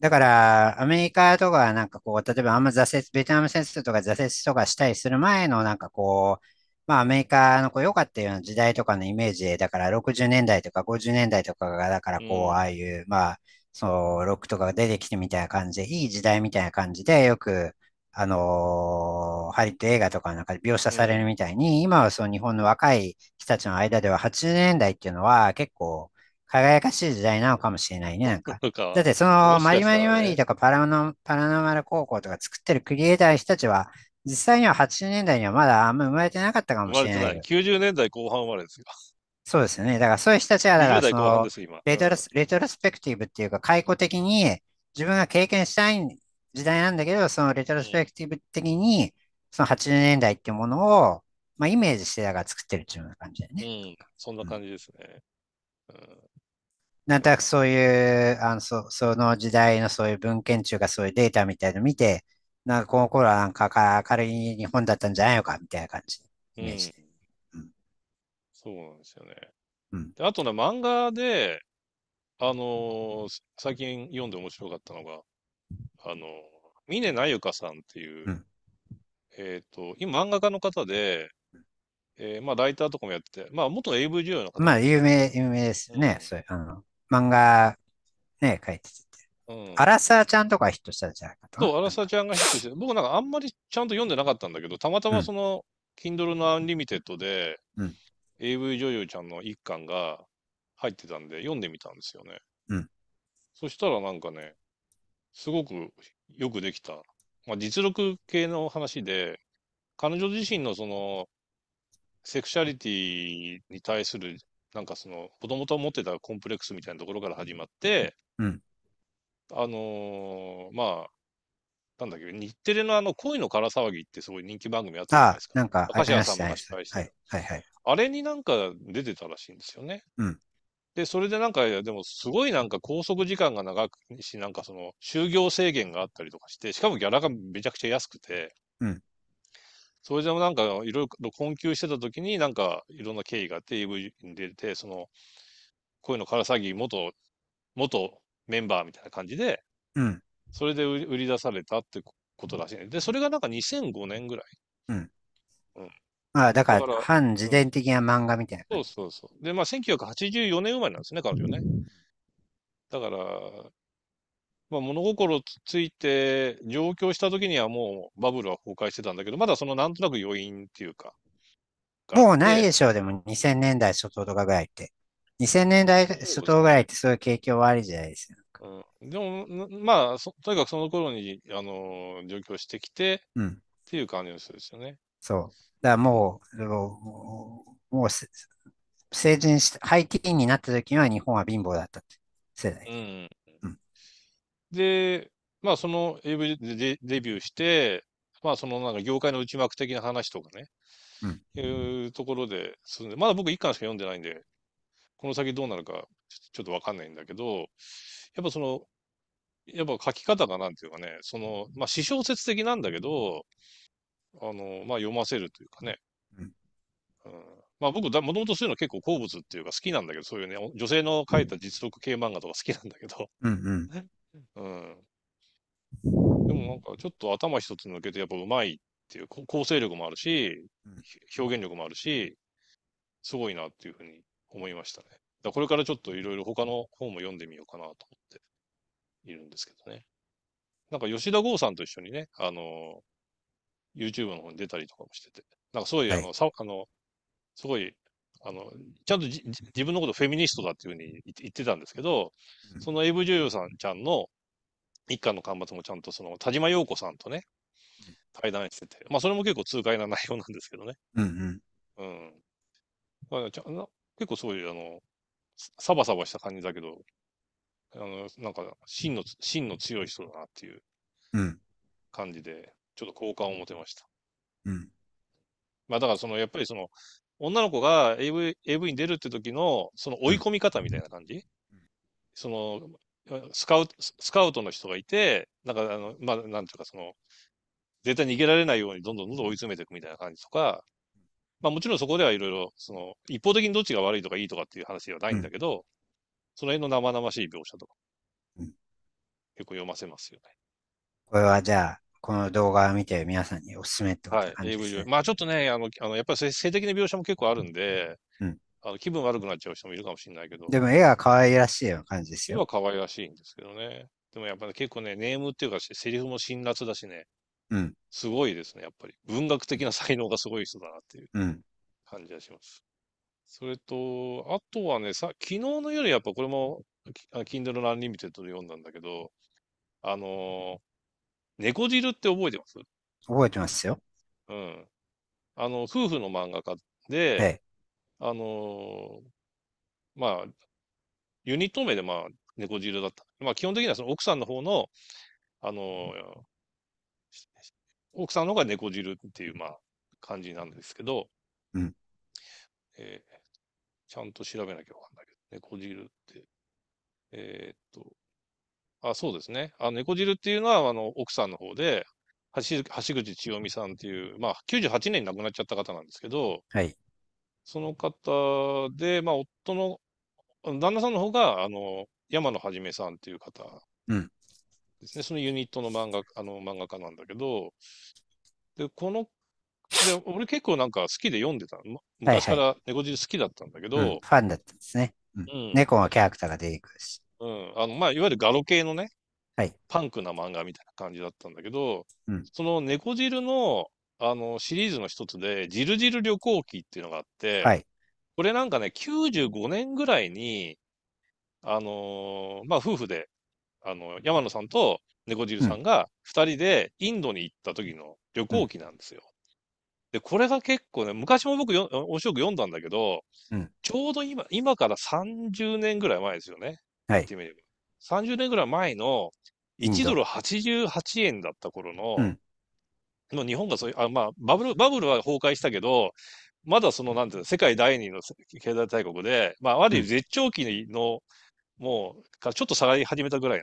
だから、アメリカとか、なんかこう、例えばあんま挫折、ベトナム戦争とか挫折とかしたりする前の、なんかこう、まあ、アメリカのこう良かったような時代とかのイメージで、だから60年代とか50年代とかが、だからこう、ああいう、まあ、そう、ロックとかが出てきてみたいな感じで、いい時代みたいな感じで、よく、あのー、ハリウッド映画とかの中で描写されるみたいに、うん、今はそう日本の若い人たちの間では80年代っていうのは結構輝かしい時代なのかもしれないね、なんか。だってそのマリマリマリとかパラノパラノマル高校とか作ってるクリエイターの人たちは、実際には80年代にはまだあんま生まれてなかったかもしれない。ない90年代後半生まれですよ。そうですね。だからそういう人たちは、だからそのレトロスペクティブっていうか、解雇的に自分が経験したい時代なんだけど、そのレトロスペクティブ的に、その80年代っていうものを、まあ、イメージしてだから作ってるっていうような感じだよね。うん、そんな感じですね。うん、なんとなくそういう、あのそその時代のそういう文献中がそういうデータみたいの見て、なんかこの頃はなんか明るい日本だったんじゃないのかみたいな感じ。イメージうん、そうなんですよね。うん、であとね、漫画で、あのー、最近読んで面白かったのが、あの、峰那由香さんっていう、うん、えっ、ー、と、今漫画家の方で、えー、まあライターとかもやってて、まあ元 AV 女優の方。まあ有名、有名ですよね。そういう、あの、漫画、ね、書いてて。うん、アラサーちゃんとかヒットしたんじゃないかと。そう、アラサーちゃんがヒットして、僕なんかあんまりちゃんと読んでなかったんだけど、たまたまその、Kindle のアンリミテッドで、うん、AV 女優ちゃんの一巻が入ってたんで、読んでみたんですよね。うん、そしたらなんかね、すごくよくできた、まあ、実力系の話で、彼女自身のその、セクシャリティに対する、なんかその、もともと持ってたコンプレックスみたいなところから始まって、うん、あのー、まあ、なんだっけ、日テレのあの、恋の空騒ぎってすごい人気番組あったじゃないですか。あなんか、さんもして、はいはいはい。あれになんか出てたらしいんですよね。うん。で、それでなんか、でもすごいなんか拘束時間が長くし、なんかその就業制限があったりとかして、しかもギャラがめちゃくちゃ安くて、うん、それでもなんかいろいろ困窮してた時になんかいろんな経緯があって AV に出て、その、声のからさぎ元、元メンバーみたいな感じで、うん、それで売り出されたってことらしい、ね。で、それがなんか2005年ぐらい。うん。うん、ああ、だから、から反自伝的な漫画みたいな。そうそうそう。で、まあ、1984年生まれなんですね、彼女ね。だから、まあ、物心ついて上京した時にはもうバブルは崩壊してたんだけど、まだそのなんとなく余韻っていうか。もうないでしょう、でも2000年代初頭とかぐらいって。2000年代初頭ぐらいってそういう経験はありじゃないですか。うん、でも、まあとにかくその頃に、あの上京してきて、うん、っていう感じの人ですよね。そう。だからもう、もう、もう成人して、ハティーンになった時には日本は貧乏だったっ世代。うんうん、で、まあその AV でデビューして、まあそのなんか業界の内幕的な話とかね、うん、いうところで進んで、まだ僕1巻しか読んでないんで、この先どうなるかちょっとわかんないんだけど、やっぱその、やっぱ書き方がなんていうかね、その、まあ、私小説的なんだけど、あの、まあ、読ませるというかね。うん。うん、まあ僕だ、もともとそういうの結構好物っていうか好きなんだけど、そういうね、女性の書いた実力系漫画とか好きなんだけど。うんうん。うん。でもなんか、ちょっと頭一つ抜けてやっぱうまいっていう、構成力もあるし、表現力もあるし、すごいなっていうふうに思いましたね。だこれからちょっといろいろ他の本も読んでみようかなと思っているんですけどね。なんか吉田剛さんと一緒にね、あの YouTube の方に出たりとかもしてて、なんかすごい、はい、あの、さあの、すごい、あの、ちゃんと自分のことフェミニストだっていうふうに言ってたんですけど、うん、その AV 女優さんちゃんの一家の間伐もちゃんとその田島陽子さんとね、対談してて、まあそれも結構痛快な内容なんですけどね。うんうん。うん。結構そういう、あの、サバサバした感じだけど、あの、なんか、真の、真の強い人だなっていう感じで、ちょっと好感を持てました。うん。まあだからその、やっぱりその、女の子が AV, AV に出るって時の、その追い込み方みたいな感じ、うん、その、スカウト、スカウトの人がいて、なんかあの、まあ、なんていうかその、絶対逃げられないようにどんどんどんどん追い詰めていくみたいな感じとか、まあもちろんそこではいろいろ、その、一方的にどっちが悪いとかいいとかっていう話ではないんだけど、うん、その辺の生々しい描写とか、うん、結構読ませますよね。これはじゃあ、この動画を見て皆さんにおすすめってことですね、はい、まあちょっとね、あの、あのやっぱり性的な描写も結構あるんで、うん、あの気分悪くなっちゃう人もいるかもしれないけど。でも絵は可愛らしいような感じですよ。絵は可愛らしいんですけどね。でもやっぱり、ね、結構ね、ネームっていうか、セリフも辛辣だしね、うん、すごいですね、やっぱり。文学的な才能がすごい人だなっていう感じがします。うん、それと、あとはね、さ昨日の夜、やっぱこれも、Kindle の u n l i で読んだんだけど、あのー猫汁って覚えてます覚えてますよ。うん。あの、夫婦の漫画家で、ええ、あのーまあ、ユニット名で、まあ、猫汁だった。まあ、基本的にはその奥さんの方の、あのー奥さんの方が猫汁っていう、まあ、感じなんですけど、うんえーちゃんと調べなきゃわかんないけど、猫汁って、えーっと、あ、そうですね。あの、猫汁っていうのは、あの、奥さんの方で、橋橋口千代美さんっていう、まあ、98年に亡くなっちゃった方なんですけど、はい。その方で、まあ、夫の、旦那さんの方が、あの、山野一めさんっていう方うん。ですね。そのユニットの漫画、あの、漫画家なんだけど、で、この、で、俺結構なんか好きで読んでた。ま昔から猫汁好きだったんだけど、うん、ファンだったんですね。うんうん、猫のキャラクターが出てくるし。うん、あの、まあ、いわゆるガロ系のね、はい、パンクな漫画みたいな感じだったんだけど、うん、その猫汁の、あの、シリーズの一つで、ジルジル旅行記っていうのがあって、はい、これなんかね、95年ぐらいに、あのー、まあ、夫婦で、あの、山野さんと猫汁さんが2人でインドに行った時の旅行記なんですよ。うん、で、これが結構ね、昔も僕よ、面白く読んだんだけど、うん、ちょうど今、今から30年ぐらい前ですよね。はい。30年ぐらい前の1ドル88円だった頃の、うん、の日本がそういう、あまあ、バブル、バブルは崩壊したけど、まだその、なんていうの、世界第二の経済大国で、まあ、ある意味絶頂期の、うん、もう、からちょっと下がり始めたぐらい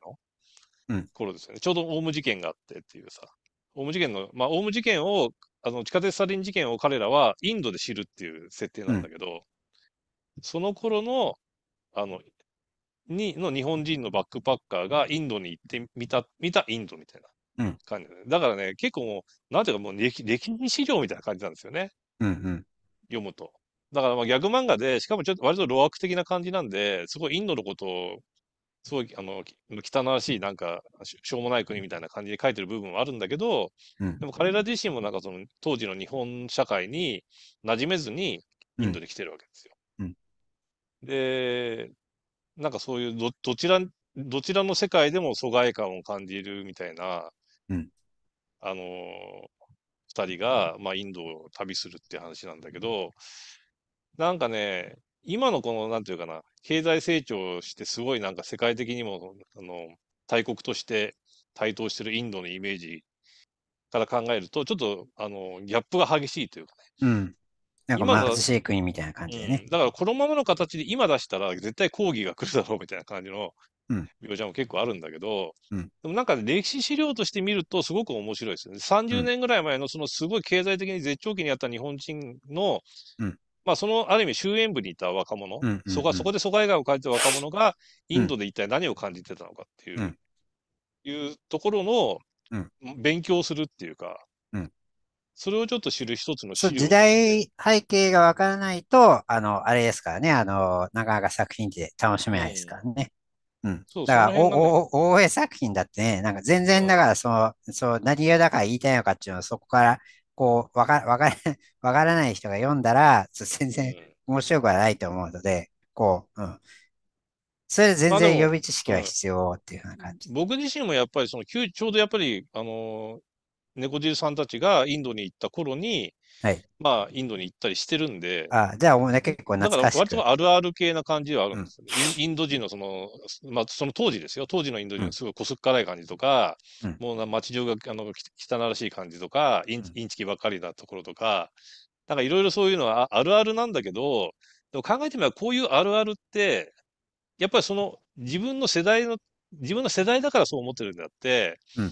の頃ですよね。うん、ちょうどオウム事件があってっていうさ、オウム事件の、まあ、オウム事件を、あの、地下鉄サリン事件を彼らはインドで知るっていう設定なんだけど、うん、その頃の、あの、にの日本人のバックパッカーがインドに行ってみた、見たインドみたいな感じ、ね、うん、だからね、結構もう、なんていうかもう歴歴史資料みたいな感じなんですよね。うんうん、読むと。だからまあギャグ漫画で、しかもちょっと割と老悪的な感じなんで、すごいインドのことを、すごいあの汚らしい、なんかしょうもない国みたいな感じで書いてる部分はあるんだけど、うん、でも彼ら自身もなんかその当時の日本社会に馴染めずにインドに来てるわけですよ。うん、で、なんかそういうど、どちら、どちらの世界でも疎外感を感じるみたいな、うん、あの、二人が、まあ、インドを旅するって話なんだけど、なんかね、今のこの、なんていうかな、経済成長してすごいなんか世界的にも、あの、大国として台頭してるインドのイメージから考えると、ちょっと、あの、ギャップが激しいというかね。うん。なんかまあ、シみたいな感じでね、うん、だからこのままの形で今出したら絶対抗議が来るだろうみたいな感じの描写も結構あるんだけど、うん、でもなんか、歴史資料として見るとすごく面白いですね。30年ぐらい前のそのすごい経済的に絶頂期にあった日本人の、うん、まあそのある意味終焉部にいた若者、うんそこそこで疎外感を感じた若者がインドで一体何を感じてたのかっていう、いうところの勉強するっていうか、それをちょっと知る一つの資料、ね、時代背景がわからないと、あの、あれですからね、あの、なかなか作品って楽しめないですからね。えー、うん。そうだから、ね、お、お、応援作品だってね、なんか全然、だから、その、そう、何がだから言いたいのかっていうのを、そこから、こう、わか、わか、わからない人が読んだら、全然面白くはないと思うので、こう、うん。それ全然予備知識は必要っていうような感じ。僕自身もやっぱりその、ちょうどやっぱり、あの猫汁さんたちがインドに行った頃に、はい、まあ、インドに行ったりしてるんで、あじゃあ、おね、結構だから割とあるある系な感じはあるんです、うん、インド人のその、まあ、その当時ですよ、当時のインド人のすごいこすっからい感じとか、うん、もう街中があの汚らしい感じとか、インインチキばっかりなところとか、なんかいろいろそういうのはあるあるなんだけど、でも考えてみれば、こういうあるあるって、やっぱりその自分の世代の、自分の世代だからそう思ってるんであって、うん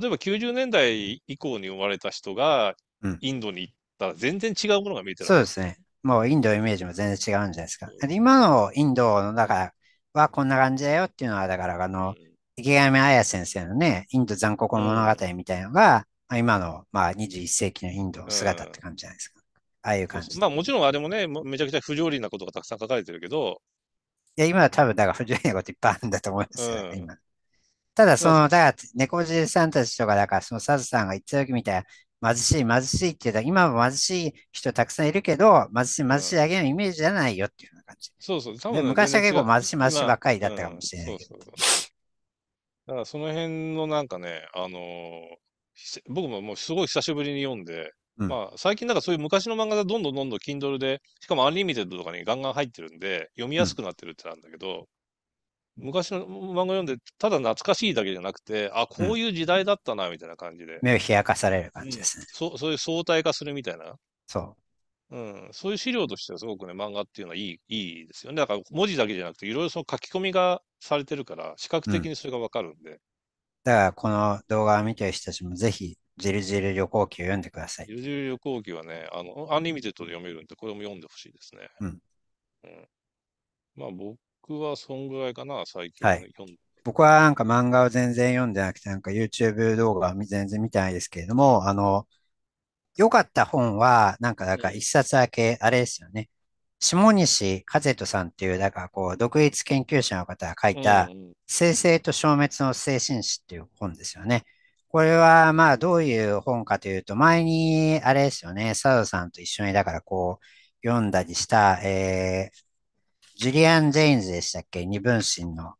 例えば90年代以降に生まれた人がインドに行ったら全然違うものが見えてるそうですね。もうインドのイメージも全然違うんじゃないですか。今のインドの、だから、はこんな感じだよっていうのは、だから、あうの、ん池上彩先生のね、インド残酷の物語みたいなのが、まあ、今の、まあ、21世紀のインドの姿って感じじゃないですか。ああいう感じうじ。まあもちろんあれもね、めちゃくちゃ不条理なことがたくさん書かれてるけど、いや、今は多分、だから不条理なこといっぱいあるんだと思いますよね、ん。今。ただ、その、だから、猫じさんたちとか、だから、そのサズさんが言ってた時みたいな、貧しい、貧しいって言ったら、今も貧しい人たくさんいるけど、貧しい、貧しいだけのイメージじゃないよっていうような感じ。そうそう、多分、ね、昔は結構貧しい、貧しいばっかりだったかもしれないけど。だから、その辺のなんかね、あのー、僕ももうすごい久しぶりに読んで、まあ、最近なんかそういう昔の漫画がどんどんどんどん Kindle で、しかもアンリミテッドとかにガンガン入ってるんで、読みやすくなってるってなんだけど、昔の漫画読んで、ただ懐かしいだけじゃなくて、あ、こういう時代だったな、みたいな感じで。目を冷やかされる感じですね、うん、そう。そういう相対化するみたいな。そう。うん、そういう資料としてはすごくね、漫画っていうのはいいいいですよね。だから文字だけじゃなくて、いろいろその書き込みがされてるから、視覚的にそれがわかるんで、うん。だからこの動画を見てる人たちもぜひ、ジルジル旅行記を読んでください。ジルジル旅行記はね、あの、アンリミテッドで読めるんで、これも読んでほしいですね。うん。うん、まあ僕僕はそんぐらいかな、最近、はい、僕はなんか漫画を全然読んでなくて、なんか YouTube 動画は全然見てないですけれども、あの、良かった本は、なんか、だから一冊だけ、あれですよね。下西和人さんっていう、だからこう、独立研究者の方が書いた、生成と消滅の精神史っていう本ですよね。これは、まあ、どういう本かというと、前に、あれですよね、佐藤さんと一緒に、だからこう、読んだりした、えー、ジュリアン・ジェインズでしたっけ二分身の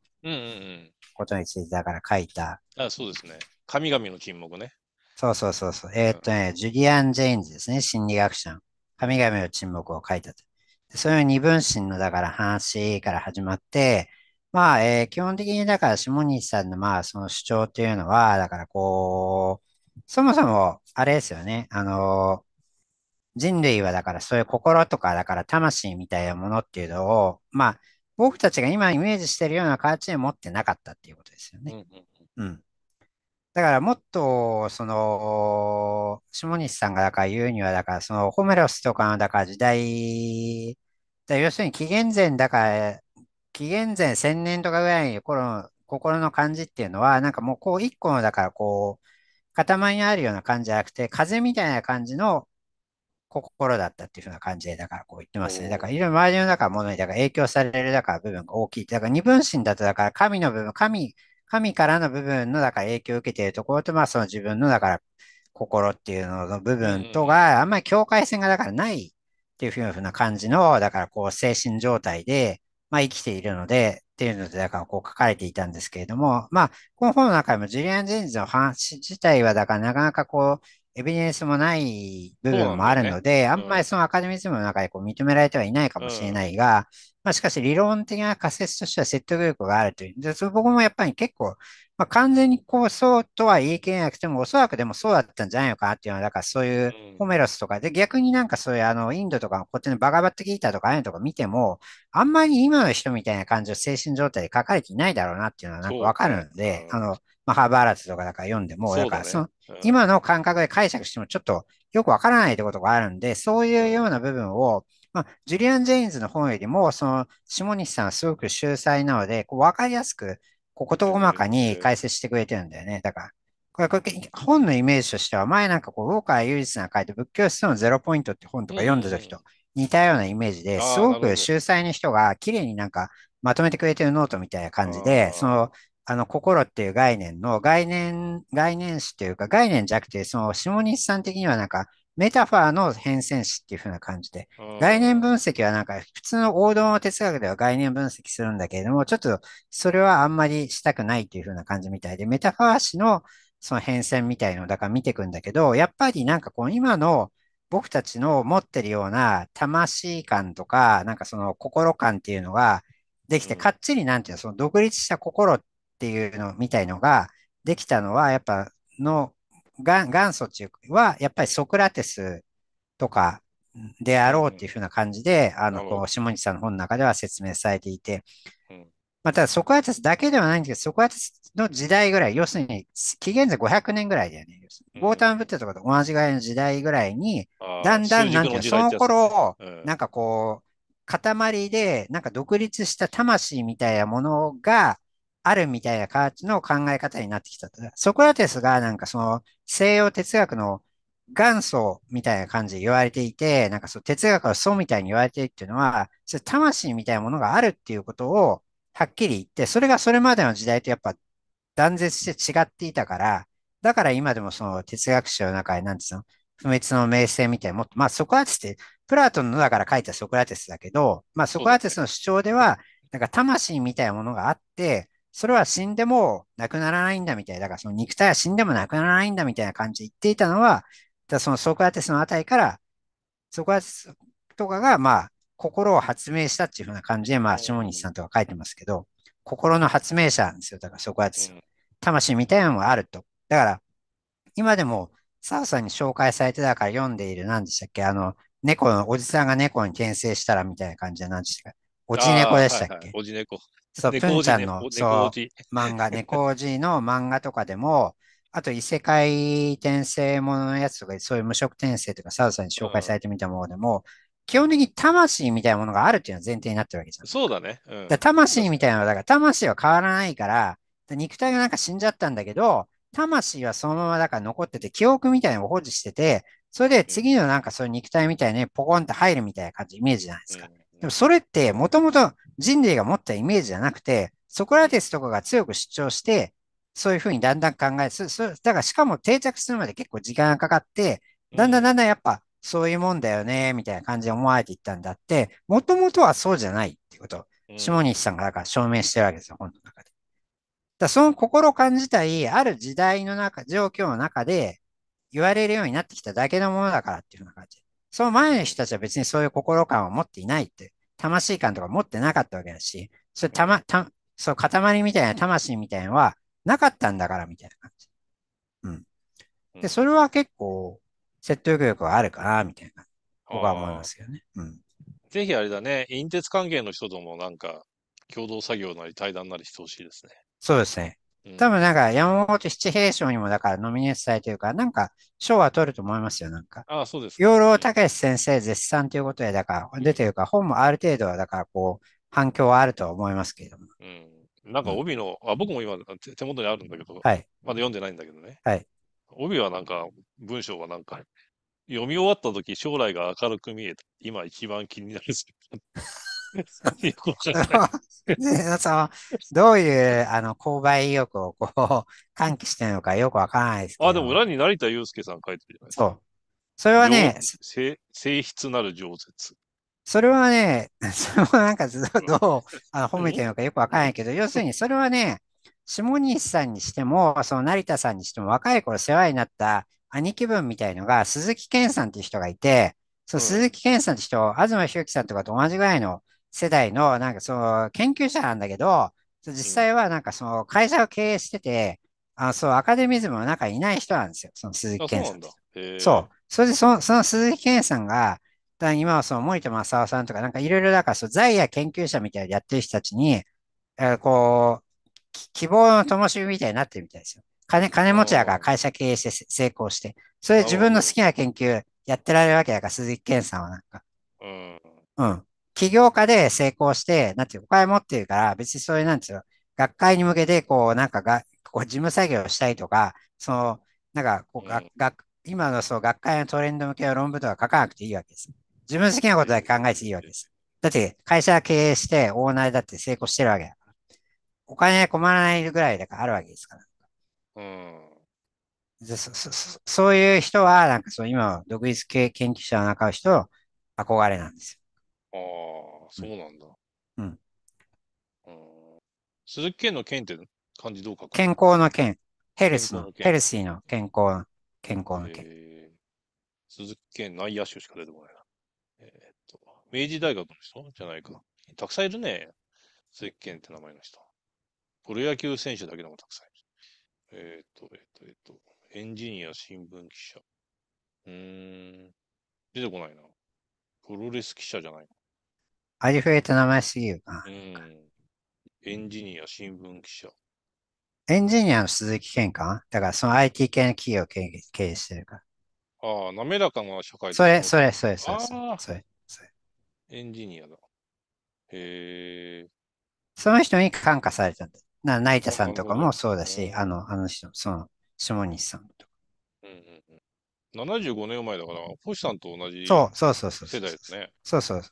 ことについてだから書いた。うんうんうん、あそうですね。神々の沈黙ね。そうそうそうそう。えー、っとね、うん、ジュリアン・ジェインズですね、心理学者の。神々の沈黙を書いたと。そいう二分身のだから話から始まって、まあ、えー、基本的にだから下西さんのまあその主張というのは、だからこう、そもそもあれですよね、あのー、人類はだからそういう心とかだから魂みたいなものっていうのを、まあ、僕たちが今イメージしてるような形で持ってなかったっていうことですよね。うん。だからもっと、その、下西さんがだから言うには、だからそのホメロスとかのだから時代、だ要するに紀元前だから、紀元前1000年とかぐらいの頃の心の感じっていうのは、なんかもうこう一個のだからこう、塊にあるような感じじゃなくて、風みたいな感じの心だったっていうふうな感じで、だからこう言ってますね。だから、いろいろ周りの中、ものに、だから影響される、だから部分が大きい。だから、二分身だと、だから神の部分、神、神からの部分の、だから影響を受けているところと、まあ、その自分の、だから、心っていうのの部分とが、あんまり境界線が、だからないっていうふうな感じの、だから、こう、精神状態で、まあ、生きているので、っていうので、だからこう書かれていたんですけれども、まあ、この本の中でもジュリアン・ジェンズの話自体は、だからなかなかこう、エビデンスもない部分もあるので、あんまりそのアカデミズムの中でこう認められてはいないかもしれないが、うん、まあ、しかし理論的な仮説としては説得力があるという。で僕もやっぱり結構、まあ、完全にこうそうとは言い切れなくても、おそらくでもそうだったんじゃないのかなっていうのは、だからそういうホメロスとか、で逆になんかそういうあのインドとかこっちのバガバットギーターとかああいうのとか見ても、あんまり今の人みたいな感じの精神状態で書かれていないだろうなっていうのはなんかわかるので、あの、まあ、ハーバーラツとかだから読んでも、だからその、今の感覚で解釈してもちょっとよくわからないってことがあるんで、そういうような部分を、まあ、ジュリアン・ジェインズの本よりも、その、下西さんはすごく秀才なので、こうかりやすく、こと事細かに解説してくれてるんだよね。だから、これ、これ本のイメージとしては、前なんかこう、ウォーカー・ユージさんが書いて、仏教思想のゼロポイントって本とか読んだ時と似たようなイメージで、すごく秀才の人が綺麗になんかまとめてくれてるノートみたいな感じで、そのあの、心っていう概念の概念、概念詞というか、概念じゃなくて、その、下西さん的にはなんか、メタファーの変遷詞っていう風な感じで、概念分析はなんか、普通の王道の哲学では概念分析するんだけれども、ちょっとそれはあんまりしたくないっていう風な感じみたいで、メタファー詞のその変遷みたいのだから見ていくんだけど、やっぱりなんかこう、今の僕たちの持ってるような魂感とか、なんかその心感っていうのが、できて、かっちりなんていうの、その独立した心っっていうのみたいのができたのはやっぱの元祖っていうはやっぱりソクラテスとかであろうっていうふうな感じで、うん、あのこう下西さんの本の中では説明されていて、うん、またソクラテスだけではないんですけどソクラテスの時代ぐらい要するに紀元前500年ぐらいだよねウォーターンブッテとかと同じぐらいの時代ぐらいに、うん、だんだんなんていうその頃、なんかこう塊でなんか独立した魂みたいなものがあるみたいな形の考え方になってきた。ソクラテスがなんかその西洋哲学の元祖みたいな感じで言われていて、なんかその哲学はそうみたいに言われているっていうのは、それ魂みたいなものがあるっていうことをはっきり言って、それがそれまでの時代とやっぱ断絶して違っていたから、だから今でもその哲学史の中で、なんていうの、不滅の名声みたいな、もっと、まあソクラテスって、プラトンのだから書いたソクラテスだけど、まあソクラテスの主張では、なんか魂みたいなものがあって、それは死んでもなくならないんだみたいな、だからその肉体は死んでもなくならないんだみたいな感じで言っていたのは、だそのソクラテスのあたりから、ソクラテスとかが、まあ、心を発明したっていうふうな感じで、まあ、下西さんとか書いてますけど、心の発明者なんですよ、だからソクラテス。魂みたいなのがあると。だから、今でも、サウさんに紹介されてたから読んでいる、何でしたっけあの、猫の、おじさんが猫に転生したらみたいな感じで何でしたっけおじ猫でしたっけ、はいはい、おじ猫。そう、プンちゃんの、そう、漫画、コおジの漫画とかでも、あと異世界転生もののやつとか、そういう無色転生とか、サウさんに紹介されてみたものでも、基本的に魂みたいなものがあるっていうのは前提になってるわけじゃん。そうだね。うん、だ魂みたいなのは、だから魂は変わらないから、から肉体がなんか死んじゃったんだけど、魂はそのままだから残ってて、記憶みたいなのを保持してて、それで次のなんかそういう肉体みたいにポコンって入るみたいな感じ、イメージじゃないですか。うんでもそれってもともと人類が持ったイメージじゃなくて、ソクラテスとかが強く主張して、そういうふうにだんだん考えそそ、だからしかも定着するまで結構時間がかかって、だんだんだんだんやっぱそういうもんだよね、みたいな感じで思われていったんだって、もともとはそうじゃないってこと。下西さんがだから証明してるわけですよ、本の中で。だその心感自体、ある時代の中、状況の中で言われるようになってきただけのものだからっていうような感じ。その前の人たちは別にそういう心感を持っていないって魂感とか持ってなかったわけだし、それたま、た、そう、塊みたいな魂みたいなのはなかったんだから、みたいな感じ。うん。で、それは結構説得力はあるかな、みたいな、僕は思いますけどね。うん。ぜひあれだね、印鉄関係の人ともなんか、共同作業なり対談なりしてほしいですね。そうですね。多分なんか山本七平賞にもだからノミネートされてるから、なんか賞は取ると思いますよ、なんか。ああ、そうです、ね。養老孟先生絶賛ということで、だから出てるか本もある程度はだからこう、反響はあるとは思いますけれども。うん。なんか帯の、あ僕も今手元にあるんだけど、はい、まだ読んでないんだけどね。はい。帯はなんか、文章はなんか、読み終わった時、将来が明るく見えた。今一番気になる。皆さん、どういうあの購買意欲をこう喚起してるのかよくわからないですけど。あ、でも裏に成田悠介さん書いてるじゃないですか。そう。それはね、性質なる情舌。それはね、それなんかずっとあの褒めてるのかよくわからないけど、要するにそれはね、下西さんにしても、その成田さんにしても、若い頃世話になった兄貴分みたいのが、鈴木健さんっていう人がいて、そう、鈴木健さんって人、東博樹さんとかと同じぐらいの世代の、なんかその研究者なんだけど、実際はなんかその会社を経営してて、あそう、アカデミズムの中にいない人なんですよ、その鈴木健さん。そうそう。それでその、その鈴木健さんが、だ今はその森田正夫さんとか、なんかいろいろだからそう、在野研究者みたいでやってる人たちに、えー、こう、希望の灯みたいになってるみたいですよ。金、金持ちだから会社経営して成功して。それで自分の好きな研究やってられるわけだから、鈴木健さんはなんか。うん。うん。起業家で成功して、なんていう、お金持ってるから、別にそういう、なんていうの、学会に向けて、こう、なんかが、こう、事務作業をしたいとか、その、なんかこう、が、が、今のそう、学会のトレンド向けの論文とか書かなくていいわけです。自分好きなことだけ考えていいわけです。だって、会社経営して、オーナーだって成功してるわけだから。お金困らないぐらいだからあるわけですから。うん。そそそういう人は、なんかそう、今独立系研究者の中の人、憧れなんですよ。ああ、そうなんだ。うん。うん、鈴木健の健って漢字どう書く健康の健。ヘルスの、健康の健ヘルシーの健康、健康の健。ー鈴木健内野手しか出てこないな。えーっと、明治大学の人じゃないか。たくさんいるね。鈴木健って名前の人。プロ野球選手だけでもたくさんいる。えーっと、えーっと、えーっと、エンジニア、新聞記者。うーん。出てこないな。プロレス記者じゃないの。ありふれた名前すぎるな。うん。エンジニア、新聞記者。エンジニアの鈴木健かだからその IT 系の企業を経営してるから。ああ、滑らかな社会それ、それ、それ、それ、それ、それ。エンジニアだ。へえ。その人に感化されたんだ。な成田さんとかもそうだし、あの、あの人、その、下西さんとか。うんうんうん。75年前だから、星さんと同じ世代ですね。そうそうそう。そうそう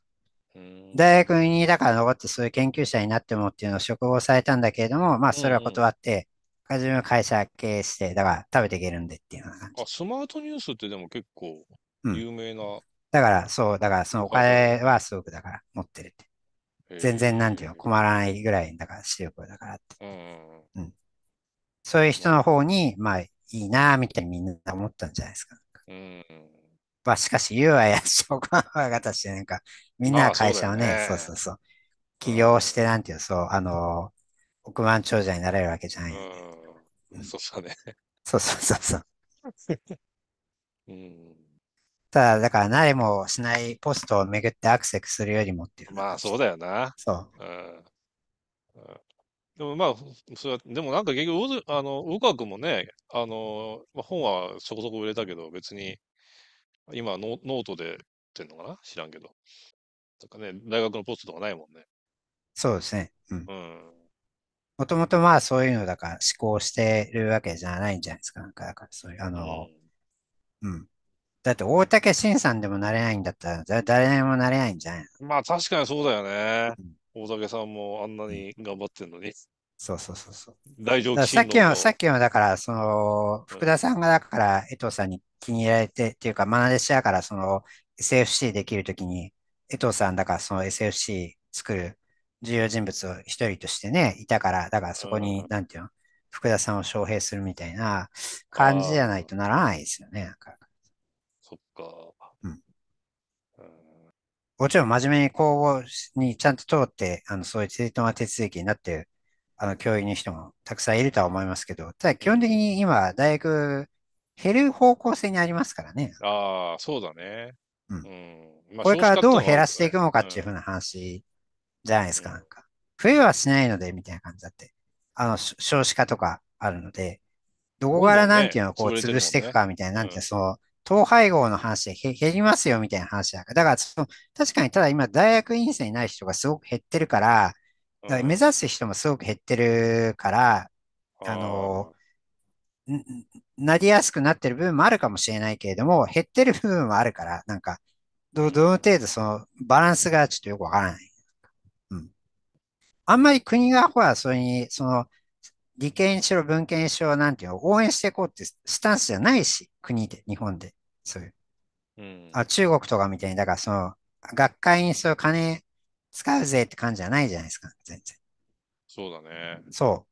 大学にだから残ってそういう研究者になってもっていうのを職望されたんだけれども、まあそれは断って、自分は会社経営して、だから食べていけるんでっていうような感じ。あ、スマートニュースってでも結構有名な。うん、だからそう、だからそのお金はすごくだから持ってるって。全然なんていうの困らないぐらいだから視力だからって、うん、そういう人の方にまあいいなみたいにみんな思ったんじゃないですか。うんまあ、しかし、ユーアや職場の方して、なんか、みんな会社をね、ねそうそうそう。起業して、なんていう、そう、あの、億万長者になれるわけじゃない。うん、そうね。そうそうそうそう。うん、ただ、だから、慣れもしないポストを巡ってアクセスするよりもっていう。まあ、そうだよな。そう。うん。うん、でもまあ、それは、でもなんか結局、あの、岡君もね、あの、まあ、本はそこそこ売れたけど、別に、今ノ、ノートでってんのかな知らんけど。とかね、大学のポストとかないもんね。そうですね。うん。もともとまあそういうのだから思考してるわけじゃないんじゃないですか。なんか、だからそういう、あの、うん、うん。だって大竹慎さんでもなれないんだったら、誰にもなれないんじゃないまあ確かにそうだよね。うん、大竹さんもあんなに頑張ってんのに。そうそうそうそう。大丈夫さっきの、さっきの、だから、その、福田さんが、だから、江藤さんに気に入られて、っていうか、マナしやから、その、SFC できるときに、江藤さん、だから、その SFC 作る重要人物を一人としてね、いたから、だからそこに、なんていうの、福田さんを招聘するみたいな感じじゃないとならないですよね。なんかそっか。うん。もちろん真面目に公募にちゃんと通って、あのそういうツイートの手続きになってるあの教員の人もたくさんいるとは思いますけど、ただ基本的に今、大学減る方向性にありますからね。ああ、そうだね。うん。うん、これからどう減らしていくのかっていうふうな話じゃないですか、うん、なんか。増えはしないので、みたいな感じだって。あの、少子化とかあるので、どこからなんていうのをこう潰していくかみたいな、なんていうの、その、統廃合の話で減りますよみたいな話だから。だからその、確かにただ今、大学院生にない人がすごく減ってるから、だから目指す人もすごく減ってるから、うん、あの、なりやすくなってる部分もあるかもしれないけれども、減ってる部分もあるから、なんか、どどの程度そのバランスがちょっとよくわからない。うん。あんまり国がほら、それに、その、理系にしろ文系にしろなんていうの応援していこうってスタンスじゃないし、国で、日本で、そういう。うん、あ中国とかみたいに、だからその、学会にそういう金使うぜって感じじゃないじゃないですか、全然。そうだね。そ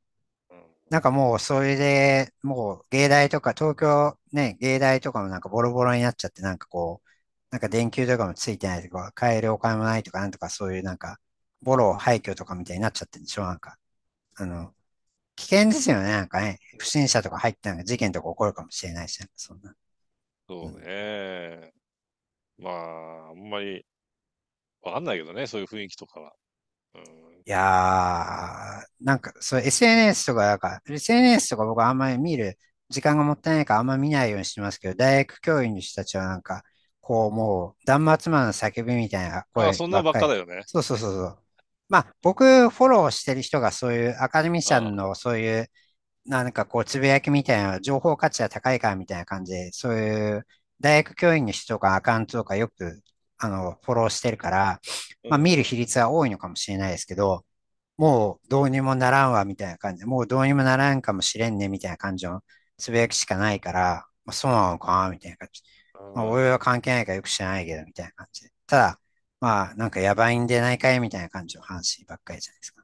う。なんかもう、それで、もう、芸大とか、東京ね、芸大とかもなんかボロボロになっちゃって、なんかこう、なんか電球とかもついてないとか、買えるお金もないとか、なんとかそういうなんか、ボロ廃墟とかみたいになっちゃってるんでしょなんか。あの、危険ですよね、なんかね。不審者とか入ってなんか事件とか起こるかもしれないし、そんな。そうね。うん、まあ、あんまりわかんないけどね、そういう雰囲気とかは。うん、いやー、なんか、そう、SNS とか、なんか、SNS とか僕あんまり見る、時間がもったいないからあんまり見ないようにしてますけど、大学教員の人たちはなんか、こう、もう、断末魔の叫びみたいな声ばっあ、そんなばっかだよね。そうそうそうそう。まあ、僕、フォローしてる人がそういうアカデミシャンのそういう、なんかこう、つぶやきみたいな、情報価値が高いからみたいな感じで、そういう大学教員の人とかアカウントとかよくあの、フォローしてるから、まあ、見る比率は多いのかもしれないですけど、もうどうにもならんわみたいな感じで、もうどうにもならんかもしれんねみたいな感じのつぶやくしかないから、まあ、そうなのかみたいな感じ。まあ、俺は関係ないからよく知らないけどみたいな感じで。ただ、まあ、なんかやばいんでないかいみたいな感じの話ばっかりじゃないですか。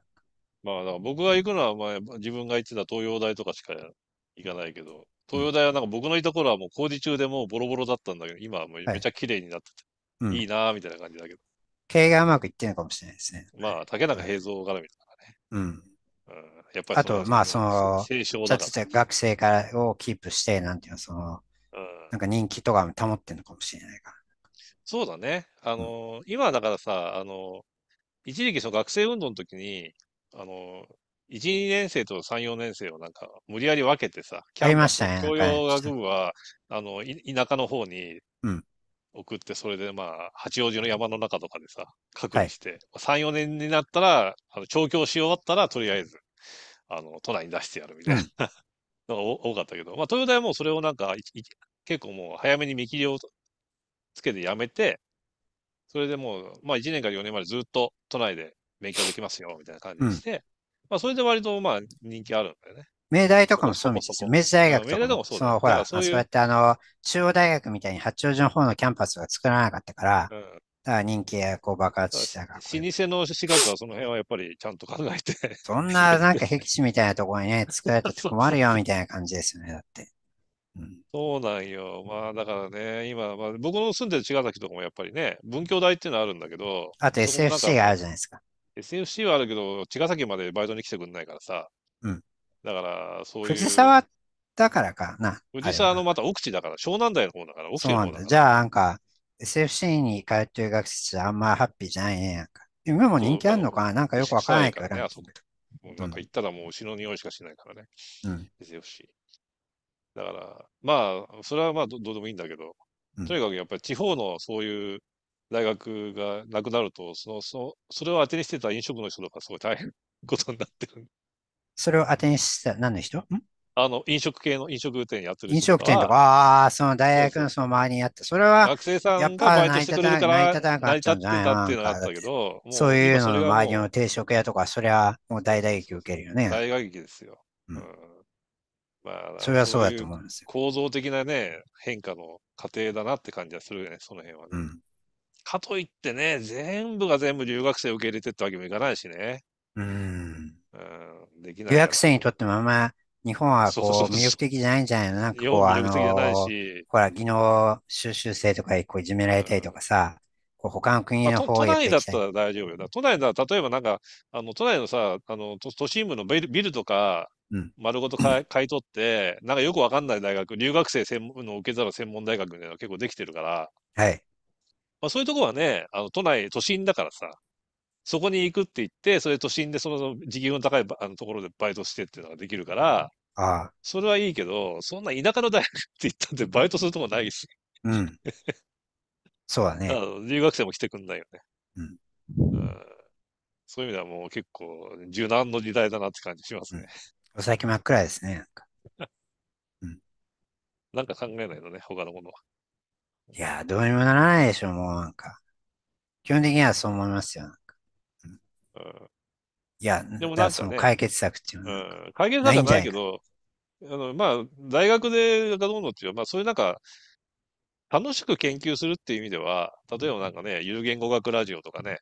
まあ、だから僕が行くのは、まあ、自分が行ってた東洋大とかしか行かないけど、東洋大はなんか僕のいた頃はもう工事中でもうボロボロだったんだけど、今はもうめちゃ綺麗になってて、うん、いいなみたいな感じだけど。経営がうまくいってなのかもしれないですね。まあ、竹中平蔵絡みだからね。うん。うん、やっぱりあと、まあ、その、ちょっと学生からをキープして、なんていうの、その、うん、なんか人気とか保ってんのかもしれないから。そうだね。あの、うん、今だからさ、あの、一時期その学生運動の時に、あの、1、2年生と3、4年生をなんか、無理やり分けてさ、キャンしたね、教養学部は、あの、田舎の方に、うん、送って、それでまあ、八王子の山の中とかでさ、隔離して、はい、3、4年になったら、あの調教し終わったら、とりあえず、あの、都内に出してやるみたいな のが多かったけど、まあ、豊田はもうそれをなんか、結構もう早めに見切りをつけてやめて、それでもう、まあ1年から4年までずっと都内で勉強できますよ、みたいな感じにして、うん、まあそれで割とまあ人気あるんだよね。明大とかもそうみたいですよ。明治大学とかも。そう、ほら、そうやってあの、中央大学みたいに八王子の方のキャンパスが作らなかったから、だから人気がこう爆発したから。老舗の私学はその辺はやっぱりちゃんと考えて。そんななんか僻地みたいなところにね、作られて困るよみたいな感じですよね、だって。うん、そうなんよ。まあだからね、今、まあ、僕の住んでる茅ヶ崎とかもやっぱりね、文教大っていうのはあるんだけど。あと SFC があるじゃないですか。SFC はあるけど、茅ヶ崎までバイトに来てくんないからさ。うん。だから、そういう。藤沢だからかな。藤沢のまた奥地だから、湘南台の方だから、奥地の方だから。じゃあ、なんか、SFC に通ってる学生たあんまハッピーじゃないねやんか。今も人気あんのかななんかよくわからないから。ね、もうなんか行ったらもう牛の匂いしかしないからね。うん、SFC。だから、まあ、それはまあどどうでもいいんだけど、うん、とにかくやっぱり地方のそういう大学がなくなると、そのそそれを当てにしてた飲食の人とかすごい大変ことになってるそれを当てにした何の人あの、飲食系の飲食店やってる飲食店とか、ああ、その大学のその周りにあって、それは、学生さんがバイトしてくれるから、成り立たなかったんじゃないっていうのがあったけど、そういうのの周りの定食屋とか、そりゃもう大打撃受けるよね。大打撃ですよ。うん。まあ、それはそうだと思うんですよ。構造的なね、変化の過程だなって感じはするよね、その辺はね。うん、かといってね、全部が全部留学生受け入れてってわけもいかないしね。うん。うん、できない。留学生にとってもあんま日本はうそうそうう魅力的じゃないんじゃないのなんかこう、あの、ほら、技能収集生とかにこういじめられたりとかさ、こう他の国の方まあ、都内だったら大丈夫よな。都内だ例えばなんか、あの都内のさ、あの都都心部のビルビルとか、うん丸ごと買い 買い取って、なんかよくわかんない大学、留学生専門の受け皿専門大学みたいなのが結構できてるから、はい。まあ、そういうとこはね、あの都内、都心だからさ、そこに行くって言って、それ都心でその時給の高いあのところでバイトしてっていうのができるから、ああそれはいいけど、そんな田舎の大学って言ったってバイトするとこないす。うん。そうだね。留学生も来てくんないよね。うん、うそういう意味ではもう結構柔軟の時代だなって感じしますね。うん、お先真っ暗ですね。なんか, うん、なんか考えないのね、他のものは。いや、どうにもならないでしょ、もうなんか。基本的にはそう思いますよ。いや、でもなんか、ね、その解決策っていうのは、うん。解決策はないけど、あの、まあ、大学でがどうのっていう、まあ、そういうなんか、楽しく研究するっていう意味では、例えばなんかね、有言語学ラジオとかね、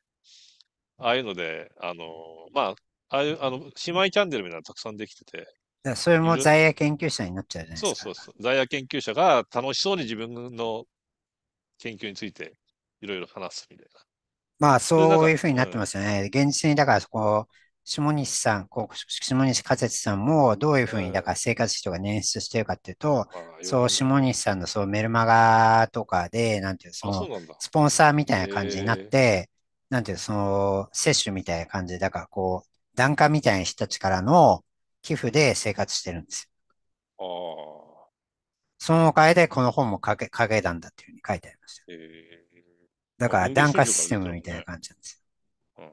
ああいうので、あの、まあ、ああいう、あの、姉妹チャンネルみたいなのたくさんできてて。それも在野研究者になっちゃうじゃないですか。そうそうそう。在野研究者が楽しそうに自分の研究についていろいろ話すみたいな。まあ、そういうふうになってますよね。現実に、だからそこ、下西さん、こう下西和説さんもどういうふうにだから生活費とか捻出してるかっていうと、うん、そう下西さんのそうメルマガとかで、なんていう、そのスポンサーみたいな感じになって、なんていう、その接種みたいな感じで、だからこう、檀家みたいな人たちからの寄付で生活してるんですよ。ああ。そのおかげでこの本も書け書けたんだっていうふうに書いてありました。ええ。だから、段階システムみたいな感じなんですよ。ん、あ、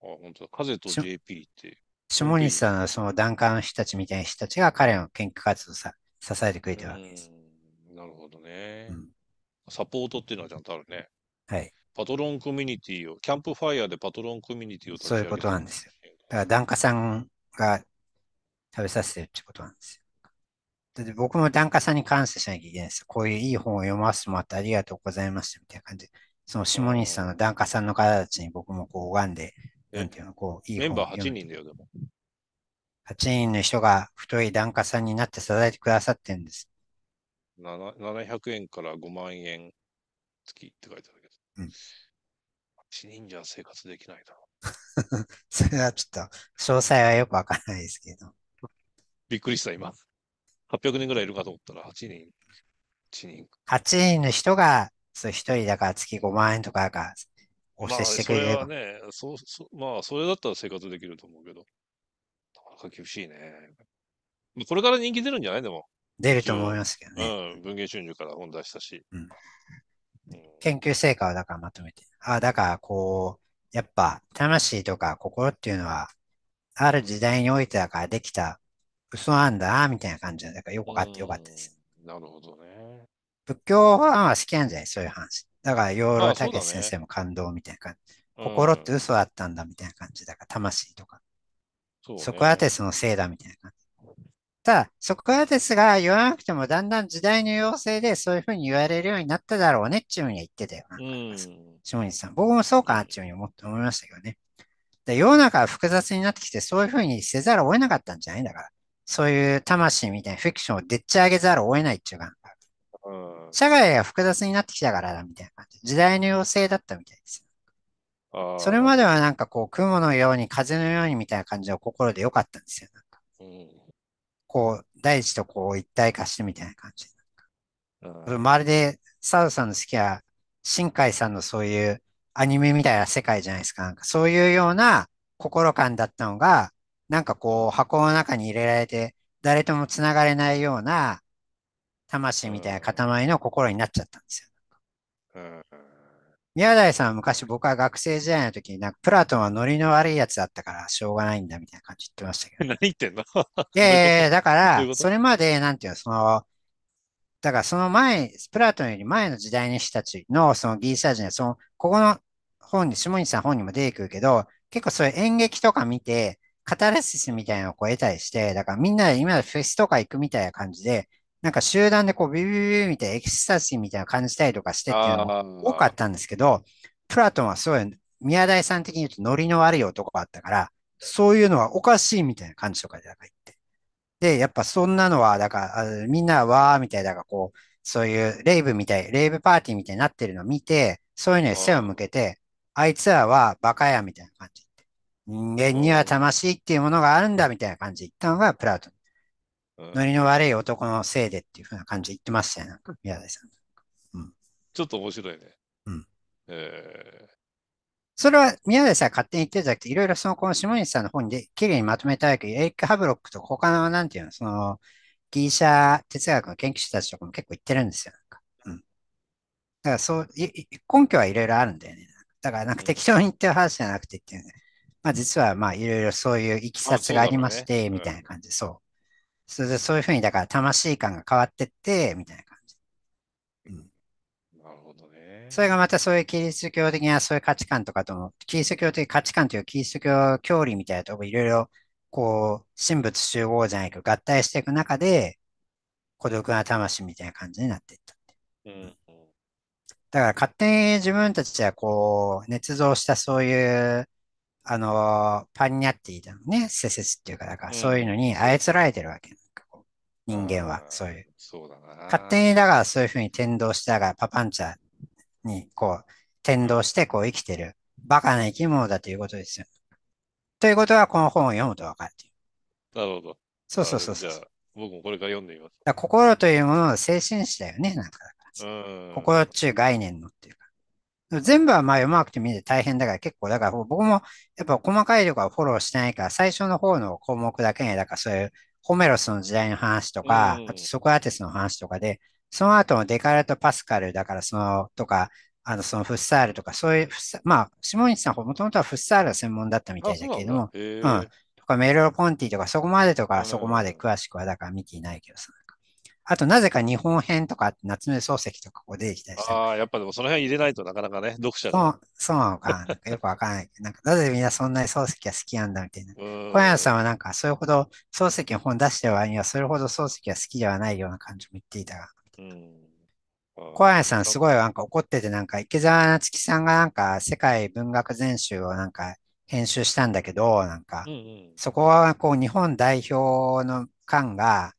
本当だ。風と JP って。下西さんはその段階の人たちみたいな人たちが彼の研究活動をさ支えてくれてるわけです。なるほどね、うん、サポートっていうのはちゃんとあるね。はい。パトロンコミュニティを、キャンプファイヤーでパトロンコミュニティをそういうことなんですよ。だから、檀家さんが食べさせてるってことなんですよ。で僕も檀家さんに感謝しなきゃいけないです。こういういい本を読ませてもらってありがとうございましたみたいな感じで、その下西さんの檀家さんの方たちに僕もこう拝んで、なんていうの、こう、いいメンバー8人だよ、でも。8人の人が太い檀家さんになって支えてくださってるんです。700円から5万円月って書いてあるけど。う8人じゃ生活できないだろう。それはちょっと、詳細はよくわからないですけど。びっくりした、今。800人ぐらいいるかと思ったら、8人、8人。8人の人が、そう1人だから月5万円とかか、お世してくれれば。まあ、それはね、そうまあ、それだったら生活できると思うけど、なかなか厳しいね。これから人気出るんじゃないでも。出ると思いますけどね。うん、文芸春秋から本出したし。うん、研究成果をだからまとめて。ああだからこう、やっぱ魂とか心っていうのは、ある時代においてだからできた嘘なんだ、みたいな感じだからよくあかってよかったです。なるほどね。仏教ファンは好きなんじゃないそういう話。だから、養老孟け先生も感動みたいな感じ。ね、心って嘘だったんだみたいな感じだから、魂とか。そソクラテスのせいだみたいな感じ。ただ、ソクはテスが言わなくても、だんだん時代の要請でそういうふうに言われるようになっただろうねっていうふうには言ってたよな。下西さん。僕もそうかなっていうふうに思って思いましたけどね。で世の中は複雑になってきて、そういうふうにせざるを得なかったんじゃないんだから。そういう魂みたいなフィクションをでっち上げざるを得ないっていうか、社会が複雑になってきたからだみたいな感じ。時代の要請だったみたいですそれまではなんかこう、雲のように風のようにみたいな感じの心でよかったんですよ。なんかうん、こう、大地とこう一体化してみたいな感じ。なんまるで、サウさんの好きは、新海さんのそういうアニメみたいな世界じゃないですか。なんかそういうような心感だったのが、なんかこう、箱の中に入れられて、誰とも繋がれないような、魂みたいな塊の心になっちゃったんですよ。宮台さんは昔僕は学生時代の時になんかプラトンはノリの悪いやつだったからしょうがないんだみたいな感じ言ってましたけど。何言ってんのいやいや だから、それまで、なんていうの、その、だからその前、プラトンより前の時代の人たちのそのギリシャ人は、その、ここの本に、下西さん本にも出てくるけど、結構そういう演劇とか見て、カタルシスみたいなのをこう得たりして、だからみんなで今フェスとか行くみたいな感じで、なんか集団でこうビビビビみたいなエキスタシーみたいな感じたりとかしてっていうのも多かったんですけど、プラトンはそういう宮台さん的に言うとノリの悪い男があったから、そういうのはおかしいみたいな感じとかでなんか言って。で、やっぱそんなのは、だからみんなわーみたいだからこう、そういうレイブみたい、レイブパーティーみたいになってるのを見て、そういうのに背を向けて、あいつらはバカやみたいな感じ。人間には魂っていうものがあるんだみたいな感じで言ったのがプラトト。ノリの悪い男のせいでっていうふうな感じで言ってましたよ、なんか宮台さん。うん、ちょっと面白いね。うん。えー、それは宮台さん勝手に言ってるじゃなくて、いろいろそのこの下西さんの本にで綺麗にまとめたいけど、エリック・ハブロックとか他のなんていうの、そのギリシャ哲学の研究者たちとかも結構言ってるんですよ。うん、だからそう、根拠はいろいろあるんだよね。だからなんか適当に言ってる話じゃなくてっていうね。まあ実はまあいろいろそういういきさつがありまして、みたいな感じ、そう。それでそういうふうに、だから魂感が変わってって、みたいな感じ。うん。なるほどね。それがまたそういうキリスト教的なそういう価値観とかとも、キリスト教的価値観というキリスト教教理みたいなとこいろいろこう、神仏集合じゃないけど合体していく中で、孤独な魂みたいな感じになっていったうん。だから勝手に自分たちはこう、捏造したそういうあの、パンニャッティだのね、せせつっていうか、だからそういうのに操られてるわけ。人間は、そういう。そうだな。勝手にだからそういうふうに転動して、だからパパンチャにこう、転動してこう生きてる、バカな生き物だということですよ。ということは、この本を読むと分かるなるほど。そうそうそうそう。僕もこれから読んでみます。心というものの精神史だよね、なんかだか心っちゅう概念のっていう全部はまあ読まなくてもいいで大変だから結構、だから僕もやっぱ細かいとこはフォローしてないから、最初の方の項目だけに、だからそういうホメロスの時代の話とか、あとソクラテスの話とかで、その後のデカルト・パスカルだからその、とか、あの、そのフッサールとか、そういう、まあ、下西さん、もともとはフッサール専門だったみたいだけれども、うん。とか、メロポンティとか、そこまでとか、そこまで詳しくは、だから見ていないけどさ。あと、なぜか日本編とか、夏目漱石とかこう出てきたりして。ああ、やっぱでもその辺入れないとなかなかね、読者が。そう、そうなのか。なんかよくわからない。なんか、なぜみんなそんなに漱石が好きなんだみたいな。小山さんはなんか、それほど漱石の本出してる割には、それほど漱石が好きではないような感じも言っていたが。小林さんすごいなんか怒っててなんか池澤夏樹さんがなんか世界文学全集をなんか編集したんだけどなんかそこはこう日本代表の感が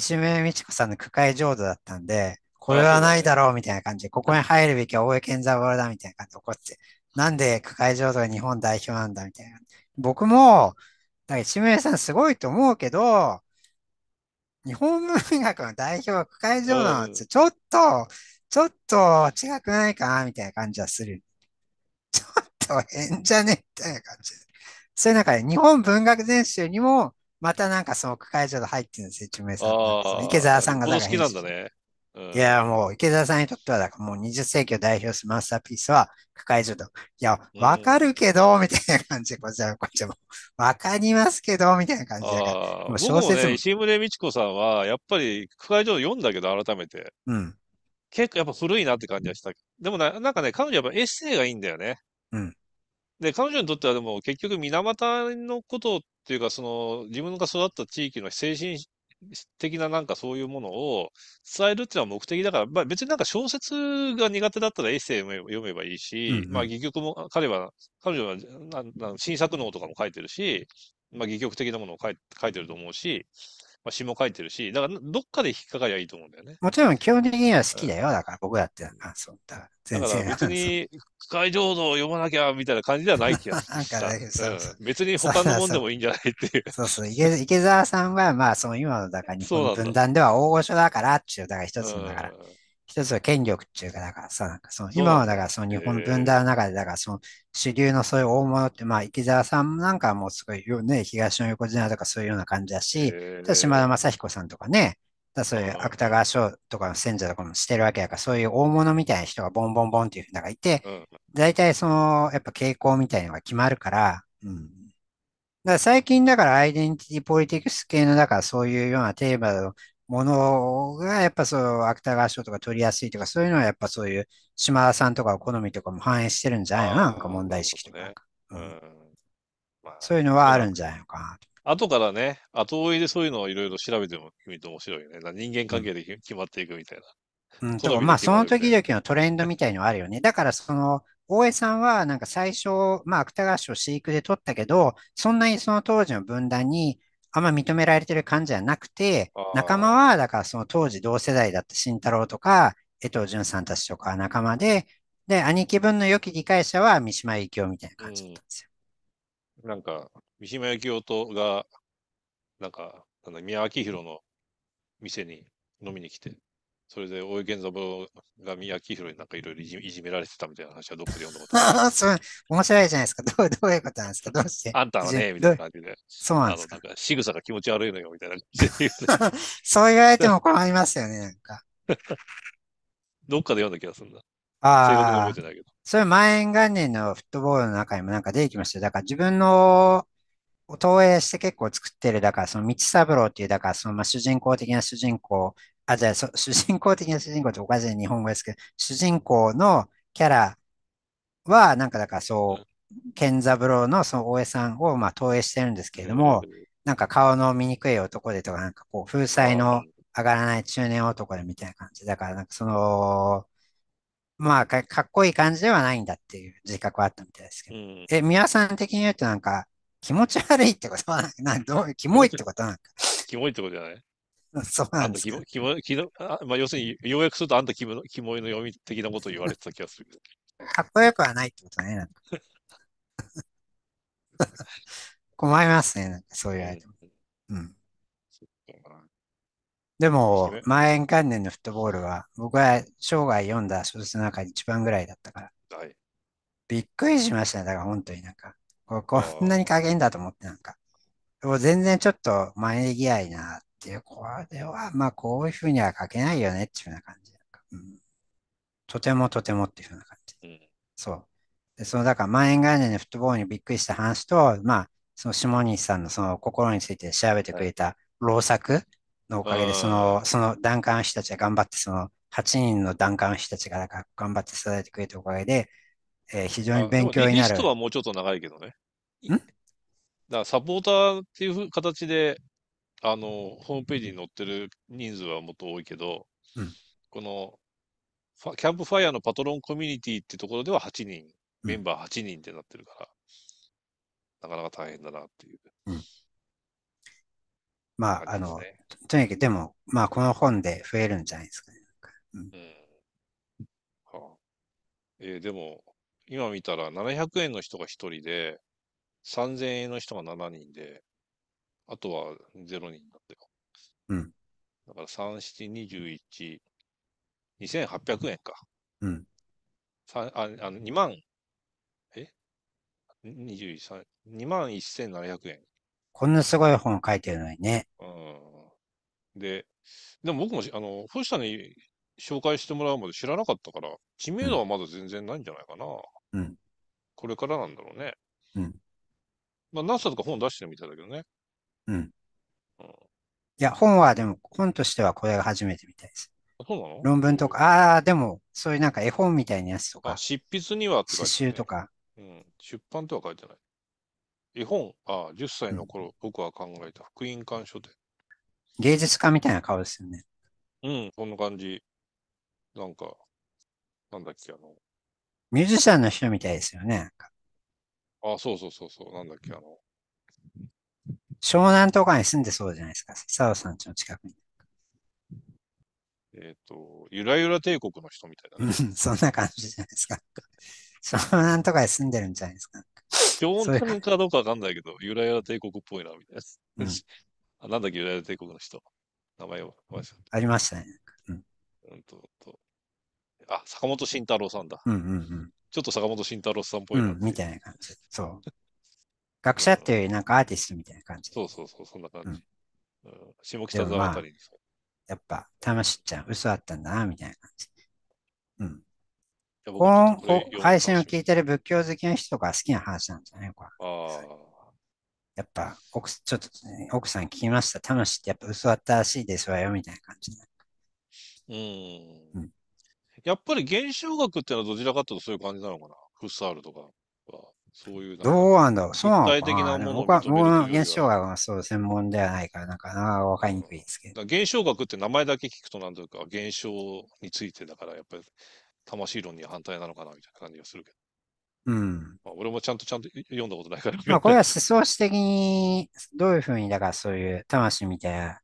石目美智子さんの句会浄土だったんで、これはないだろうみたいな感じで、ここに入るべきは大江健三郎だみたいな感じで怒って、なんで区会浄土が日本代表なんだみたいな。僕も、だから石目さんすごいと思うけど、日本文学の代表は区会浄土なんですよ。ちょっと、ちょっと違くないかなみたいな感じはする。ちょっと変じゃねみたいな感じ。そういう中で日本文学全集にもまたなんかその区会場で入ってるんですよ、一名さん、池澤さんが好きなんだね。うん、いや、もう池澤さんにとっては、もう20世紀を代表するマスターピースは、区会場で。いや、わかるけど、みたいな感じで、こちら、こっちも、わかりますけど、みたいな感じで。もう小説も。石村美智子さんは、やっぱり区会で読んだけど、改めて。うん。結構やっぱ古いなって感じはした。でもな、なんかね、彼女やっぱエッセイがいいんだよね。うん。で、彼女にとってはでも結局水俣のことっていうか、その自分が育った地域の精神的ななんかそういうものを伝えるっていうのは目的だから、まあ、別になんか小説が苦手だったらエッセイも読めばいいし、まあ戯曲も彼は、彼女はなな新作能とかも書いてるし、まあ戯曲的なものを書い書いてると思うし、まあ、詩も書いてるし、だからどっかで引っかかりゃいいと思うんだよね。もちろん基本的には好きだよ。だから僕だってな、そうだ。全然。から別に解像度を読まなきゃみたいな感じではない気がする。なんか、別に他の本でもいいんじゃないっていう。そうそう、池池澤さんはまあその今の中にら日分断では大御所だからっていう、だから一つのだから。うん一つは権力っていうか、だからさ、なんかその、今はだからその日本分断の中で、だからその主流のそういう大物って、まあ、池澤さんなんかもすごいね、東の横綱とかそういうような感じだし、島田正彦さんとかね、だそういう芥川賞とかの選者とかもしてるわけやから、そういう大物みたいな人がボンボンボンっていうふがいて、大体その、やっぱ傾向みたいなのが決まるから、うん。だから最近だからアイデンティティポリティクス系の、だからそういうようなテーマのものが、やっぱそう、芥川賞とか取りやすいとか、そういうのはやっぱそういう島田さんとか好みとかも反映してるんじゃないのなんか問題意識とか。ねうん、まあ、そういうのはあるんじゃないのかなと。後からね、後追いでそういうのをいろいろ調べても、ると面白いね。人間関係で決まっていくみたいな。うん、とまあその時々のトレンドみたいのはあるよね。だからその、大江さんはなんか最初、まあ芥川賞飼育で取ったけど、そんなにその当時の分断にあんま認められてる感じじゃなくて、仲間は、だからその当時同世代だった慎太郎とか、江藤淳さんたちとか仲間で、で、兄貴分の良き理解者は三島由紀夫みたいな感じだったんですよ。なんか、三島由紀夫とが、なんか、宮明宏の店に飲みに来て、それで、大江健三郎が宮城宏になんかいろいろいじめられてたみたいな話はどっかで読んだことああ、そう、面白いじゃないですか。どうどういうことなんですかどうしてあんたはね、みたいな感じで。そうなんですか。なんか仕草が気持ち悪いのよ、みたいな そう言われても困りますよね、なんか。どっかで読んだ気がするんだ。ああ。それ前元年のフットボールの中にもなんか出てきましたよ。だから自分の投影して結構作ってる、だからその道三郎っていう、だからそのまあ主人公的な主人公あ、じゃあ、主人公的な主人公っておかしい日本語ですけど、主人公のキャラは、なんかだからそう、健三郎のその大江さんをまあ投影してるんですけれども、なんか顔の醜い男でとか、なんかこう、風彩の上がらない中年男でみたいな感じ。だから、なんかその、まあか、かっこいい感じではないんだっていう自覚はあったみたいですけど。うん、え、宮さん的に言うとなんか、気持ち悪いってことはなんか、などう、キモいってことなんか。キモいってことじゃないそうなんですか。キモキあまあ、要するに、ようやくするとあんたキモいの読み的なことを言われてた気がする。かっこよくはないってことね。困りますね、そういうアイテム。うん。でも、万延関連のフットボールは、僕は生涯読んだ小説の中で一番ぐらいだったから。はい、びっくりしましたね。だから本当になんか、こんなに加減だと思ってなんか、もう全然ちょっと前やいなってこれは、まあ、こういうふうには書けないよねっていうような感じ。うん、とてもとてもっていうふうな感じ。そう。で、その、だから、万円概念のフットボールにびっくりした話と、まあ、その下西さんのその心について調べてくれた老作のおかげで、その、そのダンカン人たちが頑張って、その8人のダンカン人たちが頑張って支えてくれたおかげで、えー、非常に勉強になる。リスはもうちょっと長いけどね。んだからサポーターっていう形であの、ホームページに載ってる人数はもっと多いけど、うん、このキャンプファイヤーのパトロンコミュニティってところでは8人、メンバー8人ってなってるから、うん、なかなか大変だなっていう。うん、まあ、ね、あの、とにかくでも、まあ、この本で増えるんじゃないですかね。うん。はあ、えー、でも、今見たら700円の人が1人で、3000円の人が7人で、あとは0人なったよ。うん。だから3、7、21、2800円か。うん。ああの2万、え ?21、2万1700円。こんなすごい本書いてるのにね。うん。で、でも僕も、あの、星田に紹介してもらうまで知らなかったから、知名度はまだ全然ないんじゃないかな。うん。これからなんだろうね。うん。まあ、NASA とか本出してるみたいだけどね。うん。いや、本はでも、本としてはこれが初めてみたいです。そうなの論文とか、ああ、でも、そういうなんか絵本みたいなやつとか。執筆には刺繍とか。うん、出版とは書いてない。絵本、ああ、10歳の頃、うん、僕は考えた福音館書で。芸術家みたいな顔ですよね。うん、そんな感じ。なんか、なんだっけ、あの。ミュージシャンの人みたいですよね。ああ、そうそうそうそう、なんだっけ、あの。湘南とかに住んでそうじゃないですか、佐藤さんちの近くに。えっ、ー、と、ゆらゆら帝国の人みたいな、ね。そんな感じじゃないですか。湘南とかに住んでるんじゃないですか。湘南かどうかわかんないけど、ゆらゆら帝国っぽいな、みたいな。うん、あなんだっけ、ゆらゆら帝国の人。名前をありましたね。うん。うんととあ、坂本慎太郎さんだ。うんうんうん。ちょっと坂本慎太郎さんっぽいな、うん、みたいな感じ。そう。学者っていうよりなんかアーティストみたいな感じ。そうそうそう、そんな感じ。うん、下北沢あたりに、まあ、やっぱ、魂しちゃん、嘘あったんだな、みたいな感じ。うん。こ配信を聞いてる仏教好きな人とか好きな話なんじゃないか。ああ。やっぱ奥、ちょっと、ね、奥さん聞きました。魂しってやっぱ嘘あったらしいですわよ、みたいな感じうん。うん、やっぱり現象学ってのはどちらかというとそういう感じなのかな。フッサールとか。そういう。どうなんだろう。そうなの具体的なものを認める僕は現象学はそう専門ではないから、なんかな、わかりにくいですけど。現象学って名前だけ聞くと、なんというか、現象についてだから、やっぱり魂論に反対なのかなみたいな感じがするけど。うん。まあ、俺もちゃんとちゃんと読んだことないから。まあ、これは思想史的に、どういうふうに、だからそういう魂みたいな、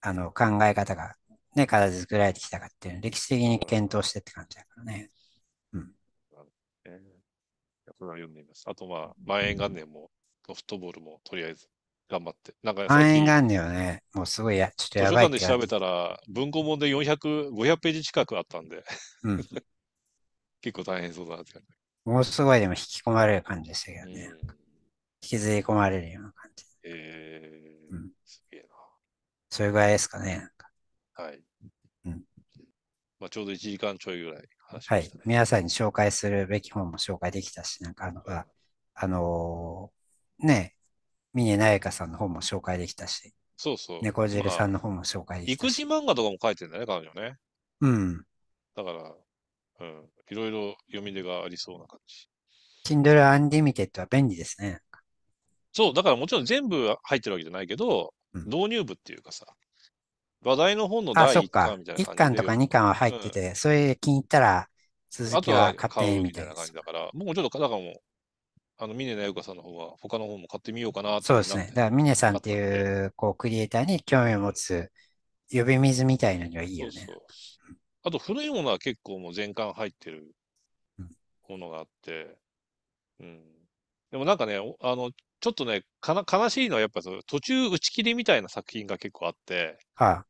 あの、考え方が、ね、から作られてきたかっていう、歴史的に検討してって感じだからね。読んでます。あとまあ、万円元年も、ソフトボールもとりあえず頑張って。なんか万円元年はね、もうすごいや、ちょっとやばい。図書館で調べたら、文庫本で400、500ページ近くあったんで、うん、結構大変そうだなって感じ。もうすごいでも引き込まれる感じでしたけどね。引きずり込まれるような感じ。えー、うん、すげえな。それぐらいですかね。かはい。うん、まあ、ちょうど1時間ちょいぐらい話はい。皆さんに紹介するべき本も紹介できたし、なんかあの、あ、あのー、ね、峰なやかさんの本も紹介できたし、そうそう。猫汁さんの本も紹介できた育児漫画とかも書いてるんだね、彼女ね。うん。だから、うん、いろいろ読み出がありそうな感じ。Kindle Unlimited は便利ですね。そう、だからもちろん全部入ってるわけじゃないけど、うん導入部っていうかさ、話題の本の第1巻みたいな1巻とか2巻は入ってて、それ気に入ったら続きは買って買うみみたいな感じだから、もうちょっとだかもあの、峰奈由香さんの方は、他の本も買ってみようかなってそうですね。だから、ミネさんっていう、こう、クリエイターに興味を持つ、呼び水みたいなのにはいいよね。そうそうあと古いものは結構もう全巻入ってるものがあって、うん。でもなんかね、あの、ちょっとね、かな悲しいのはやっぱその途中打ち切りみたいな作品が結構あって、は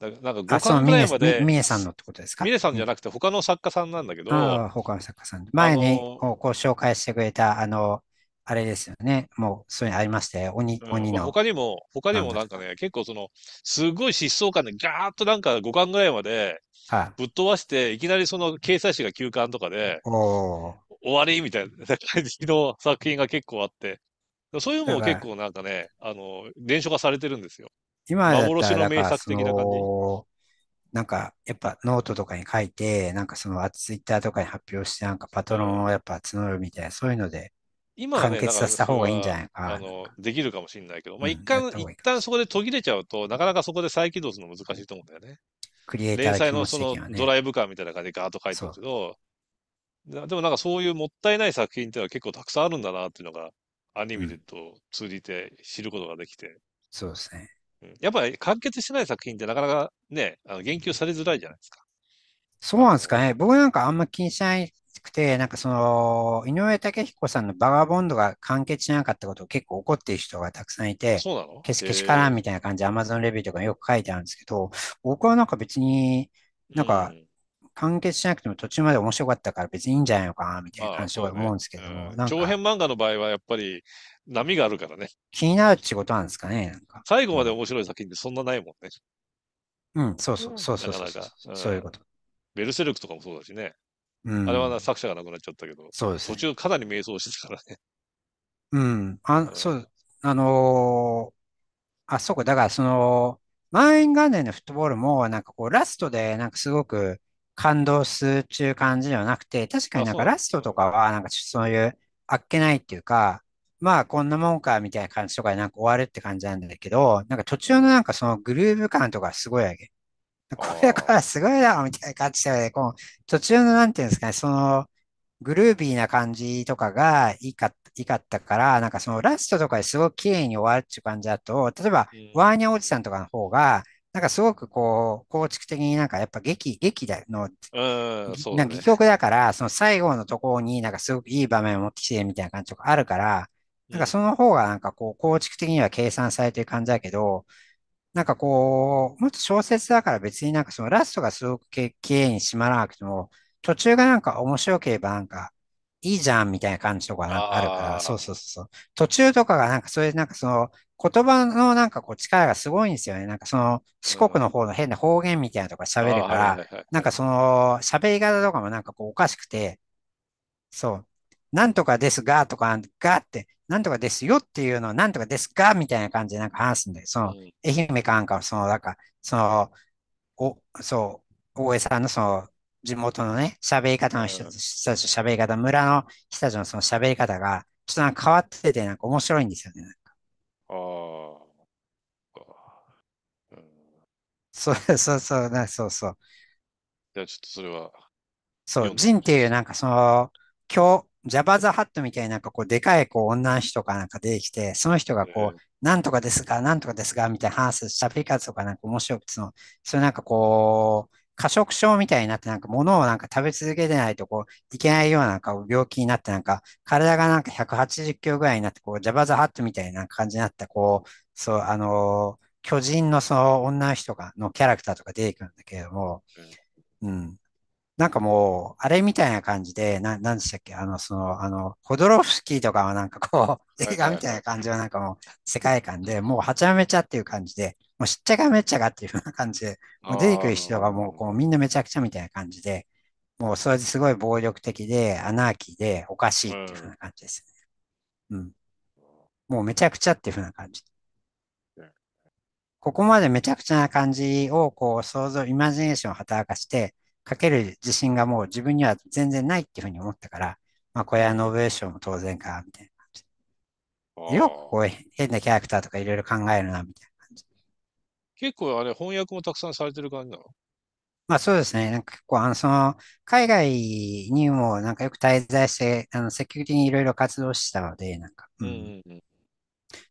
だなんか5巻ぐらいまで。ミネさんのってことですかミネさんじゃなくて他の作家さんなんだけど。あ他の作家さん。前に、ね、こう紹介してくれた、あの、あれですよね。もう、そういうのありまして、よ。鬼、うん、鬼の。他にも、他にもなんかね、結構その、すごい疾走感でガーッとなんか5巻ぐらいまで、ぶっ飛ばして、はい、いきなりその掲載誌が休巻とかで、終わりみたいな感じの作品が結構あって、そういうのも結構なんかね、あの、伝承がされてるんですよ。今だったらなんかそなんかやっぱノートとかに書いて、なんかそのツイッターとかに発表して、なんかパトロンをやっぱ募るみたいな、そういうので今完結させた方がいいんじゃないかあのできるかもしれないけど、まあ、一回、うん、一旦そこで途切れちゃうと、なかなかそこで再起動するの難しいと思うんだよね。クリエイター、ね、連載のそのドライブカーみたいな感じでガーッと書いてるけど、でもなんかそういうもったいない作品っていうのは結構たくさんあるんだなっていうのが、アニメと通じて知ることができて。そうですね。やっぱり完結してない作品ってなかなかね、あの言及されづらいじゃないですか。そうなんですかね。僕なんかあんま気にしなくて、なんかその、井上武彦さんのバガボンドが完結しなかったことを結構怒っている人がたくさんいて、そうなのけしけしからんみたいな感じで Amazon レビューとかよく書いてあるんですけど、僕はなんか別に、なんか、完結しなくても途中まで面白かったから別にいいんじゃないのかなみたいな感じは思うんですけど、ん、長編漫画の場合はやっぱり波があるからね。気になるってことなんですかね。なんか最後まで面白い作品ってそんなないもんね。うん、そうそう、そうそうそうそう。そういうこと。ベルセルクとかもそうだしね。うん、あれは作者が亡くなっちゃったけど、そうです、ね、途中かなり迷走してたからね。うん、あ、うん、そう、あのー、あ、そうか、だからその、満員元年のフットボールも、なんかこう、ラストで、なんかすごく感動するっていう感じではなくて、確かになんかラストとかは、なんかそういう、あっけないっていうか、まあこんなもんかみたいな感じとかでなんか終わるって感じなんだけど、なんか途中のなんかそのグルーヴ感とかすごいわけ。これからすごいだろみたいな感じで、この途中のなんていうんですかね、そのグルービーな感じとかがいいかいいかったから、なんかそのラストとかですごく綺麗に終わるっていう感じだと、例えば、ワーニャおじさんとかの方が、なんかすごくこう、構築的になんかやっぱ劇、劇だの、うん、なんか戯曲だから、その最後のところになんかすごくいい場面を持ってきてみたいな感じとかあるから、なんかその方がなんかこう構築的には計算されてる感じだけど、なんかこう、もっと小説だから別になんかそのラストがすごくきれいに締まらなくても、途中がなんか面白ければなんかいいじゃんみたいな感じとかなあるから、そうそうそう。途中とかがなんかそういうなんかその言葉のなんかこう力がすごいんですよね。なんかその四国の方の変な方言みたいなとか喋るから、なんかその喋り方とかもなんかこうおかしくて、そう。なんとかですがとか、がって、なんとかですよっていうのを、なんとかですかみたいな感じでなんか話すんで、その、愛媛かなんかその、なんか、その、お、そう、大江さんのその、地元のね、喋り方の人たち、喋り方、村の人たちのその喋り方が、ちょっとなんか変わってて、なんか面白いんですよね、なんか。ああ、そうそうそう、なそうそう。じゃあちょっとそれは。そう、ジンっていうなんかその、日、ジャバザハットみたいなんかこう、でかいこう、女の人かなんか出てきて、その人がこう、なんとかですが、なんとかですが、みたいな話す喋り方とかなんか面白くて、その、それなんかこう、過食症みたいになって、なんか物をなんか食べ続けてないとこう、いけないようなんか病気になって、なんか体がなんか180キロぐらいになって、こう、ジャバザハットみたいな感じになった、こう、そう、あのー、巨人のその女の人が、のキャラクターとか出てくるんだけれども、うん、なんかもう、あれみたいな感じで、な、なんでしたっけあの、その、あの、ホドロフスキーとかはなんかこう、映画みたいな感じはなんかもう、世界観で、もうはちゃめちゃっていう感じで、もうしっちゃかめっちゃかっていうような感じで、もう出てくる人がもうこう、みんなめちゃくちゃみたいな感じで、もうそれですごい暴力的で、アナーキーで、おかしいっていうふうな感じですね。うん。もうめちゃくちゃっていうふうな感じ。ここまでめちゃくちゃな感じを、こう、想像、イマジネーションを働かして、かける自信がもう自分には全然ないっていうふうに思ったから、まあ、小屋のオベーションも当然か、みたいな感じ。よくこう変なキャラクターとかいろいろ考えるな、みたいな感じ。結構あれ、翻訳もたくさんされてる感じなのまあそうですね。なんか結構、あの、その、海外にもなんかよく滞在して、あの、積極的にいろいろ活動してたので、なんか、うん。うんうんうん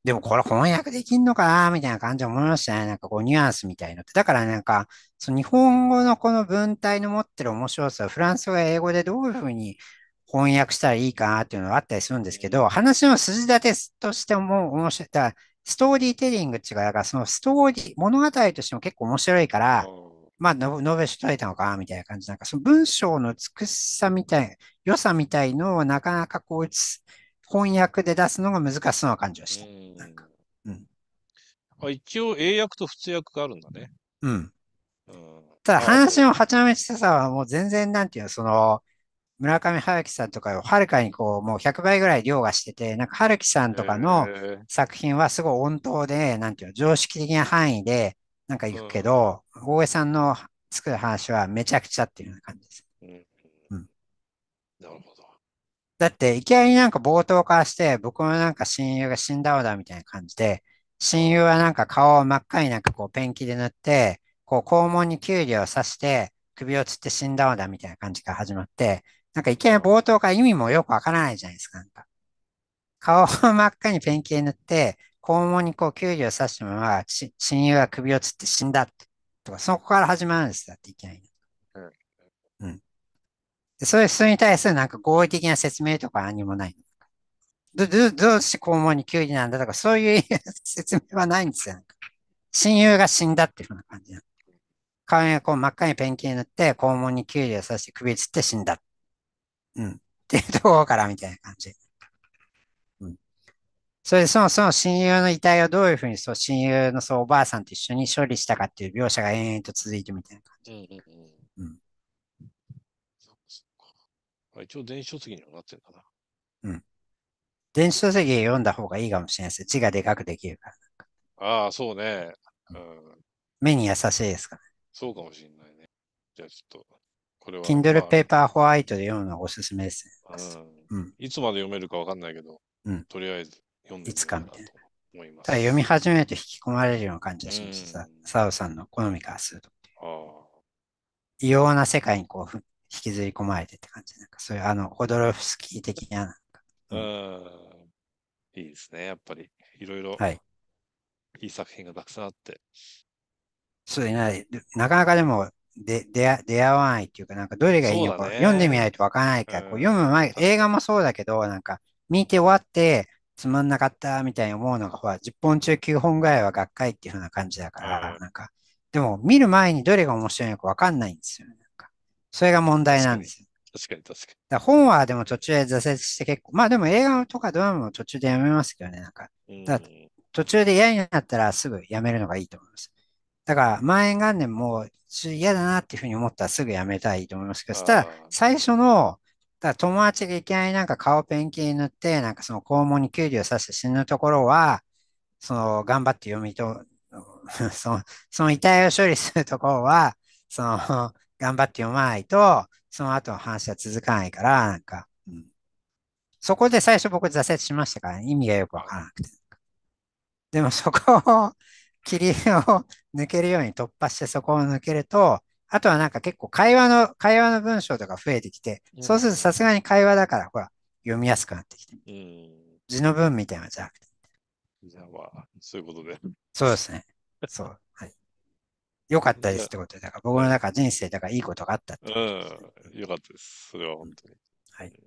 でもこれ翻訳できんのかなみたいな感じ思いましたね。なんかこうニュアンスみたいのって。だからなんか、その日本語のこの文体の持ってる面白さをフランス語や英語でどういうふうに翻訳したらいいかなっていうのがあったりするんですけど、話の筋立てとしても面白い。だからストーリーテリングっていうか、だからそのストーリー、物語としても結構面白いから、まあ、ノベルしといたのかみたいな感じ。なんかその文章の美しさみたい、良さみたいのをなかなかこう、翻訳で出すのが難しそうな感じはした。一応、英訳と普通訳があるんだね。うん。うん、ただ、話の八のしささはもう全然、なんていうの、その、村上春樹さんとかをはるかにこう、もう100倍ぐらい凌駕してて、なんか春樹さんとかの作品はすごい温当で、なんていうの、常識的な範囲で、なんかいくけど、うん、大江さんの作る話はめちゃくちゃっていうような感じです。うん。うん、なるほど。だって、いきなりなんか冒頭からして、僕のなんか親友が死んだのだみたいな感じで、親友はなんか顔を真っ赤になんかこうペンキで塗って、こう肛門にキュウリを刺して、首をつって死んだのだみたいな感じから始まって、なんかいきなり冒頭から意味もよくわからないじゃないですか、なんか。顔を真っ赤にペンキで塗って、肛門にこうキュウリを刺したまま、親友は首をつって死んだとか、そこから始まるんですだっていきなり。そういう人に対するなんか合意的な説明とか何もない。ど、ど、どうして肛門にキュウリなんだとか、そういう 説明はないんですよ。親友が死んだっていうふうな感じ顔にこう真っ赤にペンキ塗って、肛門にキュウリを刺して首つって死んだ。うん。っていうところからみたいな感じ。うん。それでそもそも親友の遺体をどういうふうにそう親友のそうおばあさんと一緒に処理したかっていう描写が延々と続いてみたいな感じ。一応電子書籍にはなってるかな。うん。電子書籍読んだ方がいいかもしれないです。字がでかくできるから。ああ、そうね。うん。目に優しいですかね。そうかもしれないね。じゃあちょっと、これは。Kindle Paper White で読むのがおすすめですね。うん。うん、いつまで読めるかわかんないけど、うん、とりあえず読んでいつかみたいな。ただ読み始めると引き込まれるような感じがします。サウさんの好みからすると。異様な世界にこう引きずり込まれてって感じ。なんかそういう、あの、ホドロフスキー的ななんか。うん。いいですね、やっぱり。いろいろ、はい。いい作品がたくさんあって。そうでな、なかなかでも、で出出会わないっていうか、なんかどれがいいのか、ね、読んでみないとわからないから、うん、こう読む前、映画もそうだけど、なんか見て終わって、つまんなかったみたいに思うのが、ほら、10本中9本ぐらいは学会っていうふうな感じだから、うん、なんか、でも見る前にどれが面白いのかわかんないんですよね。それが問題なんですよ。確かに確かに。本はでも途中で挫折して結構、まあでも映画とかドラマも途中でやめますけどね、なんか。だ途中で嫌になったらすぐやめるのがいいと思います。だから、万円元年も嫌だなっていうふうに思ったらすぐやめたいと思いますけど、そしたら最初の、だ友達がいきなりなんか顔ペンキ塗って、なんかその肛門に給料させて死ぬところは、その頑張って読みと、その、その遺体を処理するところは、その、頑張って読まないと、その後の話は続かないから、なんか、うん、そこで最初僕挫折しましたから、ね、意味がよくわからなくて。でもそこを、切りを抜けるように突破してそこを抜けると、あとはなんか結構会話の、会話の文章とか増えてきて、そうするとさすがに会話だから、ほら、読みやすくなってきて。字の文みたいなのじゃなくて。じゃあまあ、そういうことで。そうですね。そう。良かったですってことで、だから僕の中人生、だからいいことがあったってことです、ね、うん、良かったです。それは本当に。はい。